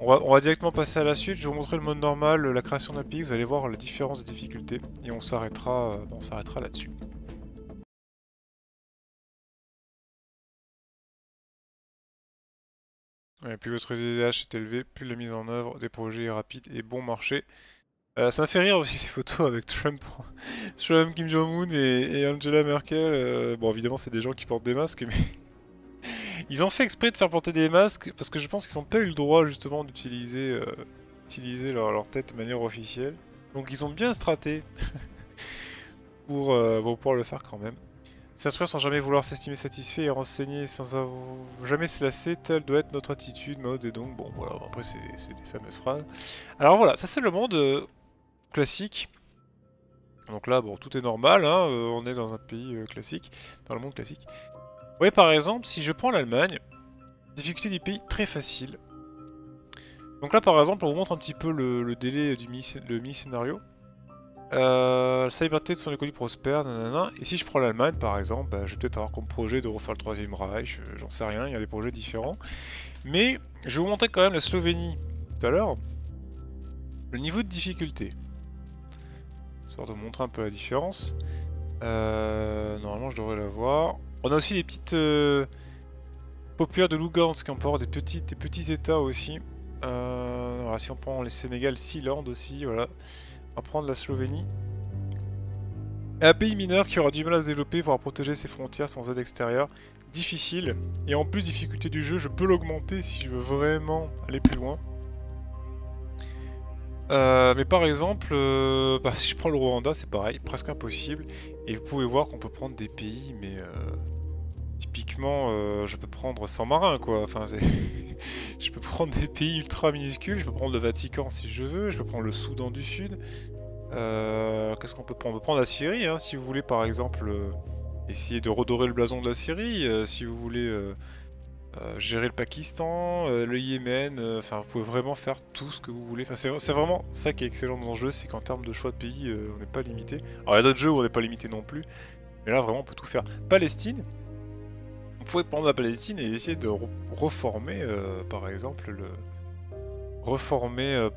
On va, directement passer à la suite, je vais vous montrer le mode normal, la création d'un pays, vous allez voir la différence de difficulté, et on s'arrêtera euh, là-dessus. plus votre IDH est élevé, plus la mise en œuvre des projets est rapide et bon marché. Euh, ça m'a fait rire aussi ces photos avec Trump, Trump Kim Jong-un et, Angela Merkel. Euh, bon, évidemment, c'est des gens qui portent des masques, mais ils ont fait exprès de faire porter des masques parce que je pense qu'ils n'ont pas eu le droit justement d'utiliser euh, utiliser leur, tête de manière officielle. Donc ils ont bien straté euh, pour, pouvoir le faire quand même. S'instruire sans jamais vouloir s'estimer satisfait et renseigner sans jamais se lasser, telle doit être notre attitude, mode et donc bon voilà, après c'est des fameuses phrases. Alors voilà, ça c'est le monde euh, classique. Donc là, bon, tout est normal, hein, on est dans un pays classique, dans le monde classique voyez par exemple, si je prends l'Allemagne, difficulté des pays très facile. Donc là par exemple, on vous montre un petit peu le, délai du mini-scénario. Euh, de son économie prospère, nanana. Et si je prends l'Allemagne par exemple, bah, je vais peut-être avoir comme projet de refaire le Troisième Reich, j'en sais rien, il y a des projets différents. Mais je vais vous montrer quand même la Slovénie tout à l'heure, le niveau de difficulté. sort de vous montrer un peu la différence. Euh, normalement je devrais l'avoir. On a aussi des petites euh, populaires de Lugansk avoir des, petites, des petits états aussi. Euh, si on prend le Sénégal, Sealand aussi, voilà. On va prendre la Slovénie. Un pays mineur qui aura du mal à se développer, voire protéger ses frontières sans aide extérieure. Difficile. Et en plus, difficulté du jeu, je peux l'augmenter si je veux vraiment aller plus loin. Euh, mais par exemple, bah, si je prends le Rwanda, c'est pareil, presque impossible. Et vous pouvez voir qu'on peut prendre des pays, mais... Typiquement, euh, je peux prendre sans marins, quoi. Enfin, je peux prendre des pays ultra minuscules, je peux prendre le Vatican si je veux, je peux prendre le Soudan du Sud. Euh, qu'est-ce qu'on peut prendre On peut prendre la Syrie, hein, si vous voulez, par exemple, euh, essayer de redorer le blason de la Syrie. si vous voulez gérer le Pakistan, le Yémen, enfin, vous pouvez vraiment faire tout ce que vous voulez. c'est vraiment ça qui est excellent dans le jeu, c'est qu'en termes de choix de pays, on n'est pas limité. Alors, il y a d'autres jeux où on n'est pas limité non plus, mais là, vraiment, on peut tout faire. Palestine. Vous pouvez prendre la Palestine et essayer de reformer, euh, par exemple, le reformer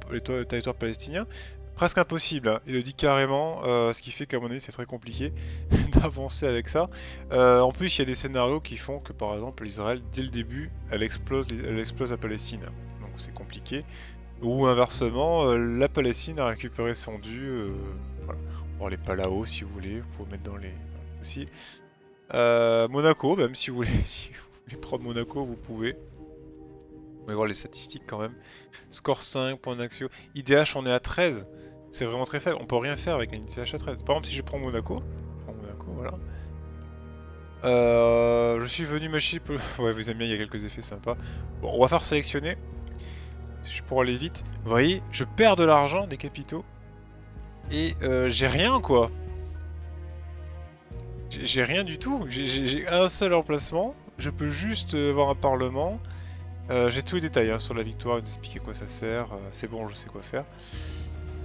palestinien. Euh, les Presque impossible, hein. il le dit carrément, euh, ce qui fait qu'à mon avis c'est très compliqué d'avancer avec ça. en plus il y a des scénarios qui font que par exemple Israël, dès le début, elle explose, elle explose la Palestine. Donc c'est compliqué. Ou inversement, la Palestine a récupéré son dû. Voilà. On les pas là-haut si vous voulez, vous pouvez mettre dans les... Aussi. Euh, Monaco, même si vous, voulez, prendre Monaco, vous pouvez. On va voir les statistiques quand même. Score 5, point d'action. IDH, on est à 13. C'est vraiment très faible. On peut rien faire avec une IDH à 13. Par exemple, si je prends Monaco, je euh, suis venu chip. Ouais, vous aimez il y a quelques effets sympas. Bon, on va faire sélectionner. Je pourrais aller vite. Vous voyez, je perds de l'argent, des capitaux. Et euh, j'ai rien, quoi. J'ai rien du tout. J'ai un seul emplacement. Je peux juste avoir euh, un parlement. Euh, j'ai tous les détails hein, sur la victoire, vous expliquer quoi ça sert. Euh, c'est bon, je sais quoi faire.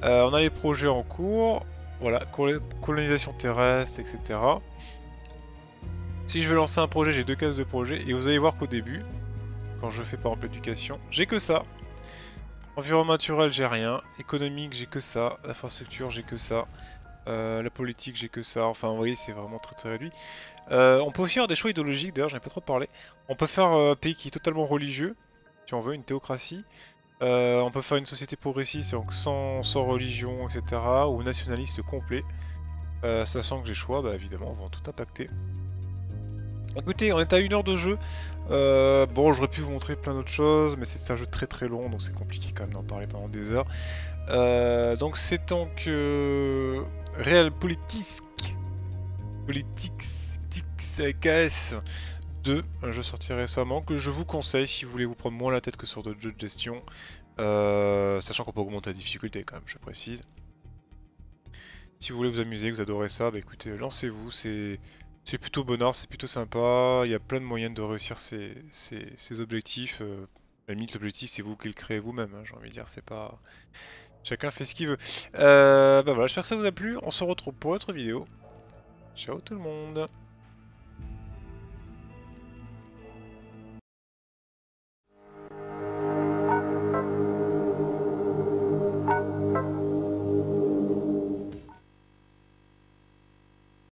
on a les projets en cours. Voilà, colonisation terrestre, etc. Si je veux lancer un projet, j'ai deux cases de projet. Et vous allez voir qu'au début, quand je fais par exemple l'éducation, j'ai que ça. Environnement naturel, j'ai rien. Économique, j'ai que ça. Infrastructure, j'ai que ça. Euh, la politique, j'ai que ça. Enfin, vous voyez, c'est vraiment très très réduit. Euh, on peut aussi avoir des choix idéologiques, d'ailleurs, j'en ai pas trop parlé. On peut faire un euh, pays qui est totalement religieux, si on veut, une théocratie. on peut faire une société progressiste, donc sans, religion, etc. Ou nationaliste complet. sachant que j'ai choix, bah évidemment, vont tout impacter. Écoutez, on est à une heure de jeu. Euh, bon, j'aurais pu vous montrer plein d'autres choses, mais c'est un jeu très très long, donc c'est compliqué quand même d'en parler pendant des heures. Euh, donc c'est donc que Real Politics, 2, un jeu sorti récemment, que je vous conseille si vous voulez vous prendre moins la tête que sur d'autres jeux de gestion, euh, sachant qu'on peut augmenter la difficulté quand même, je précise. Si vous voulez vous amuser, que vous adorez ça, bah écoutez, lancez-vous, c'est c'est plutôt bonheur, c'est plutôt sympa, il y a plein de moyens de réussir ses, objectifs. Euh, à la limite, l'objectif, c'est vous qui le créez vous-même, hein, j'ai envie de dire, c'est pas... Chacun fait ce qu'il veut. Euh, bah voilà, j'espère que ça vous a plu, on se retrouve pour autre vidéo. Ciao tout le monde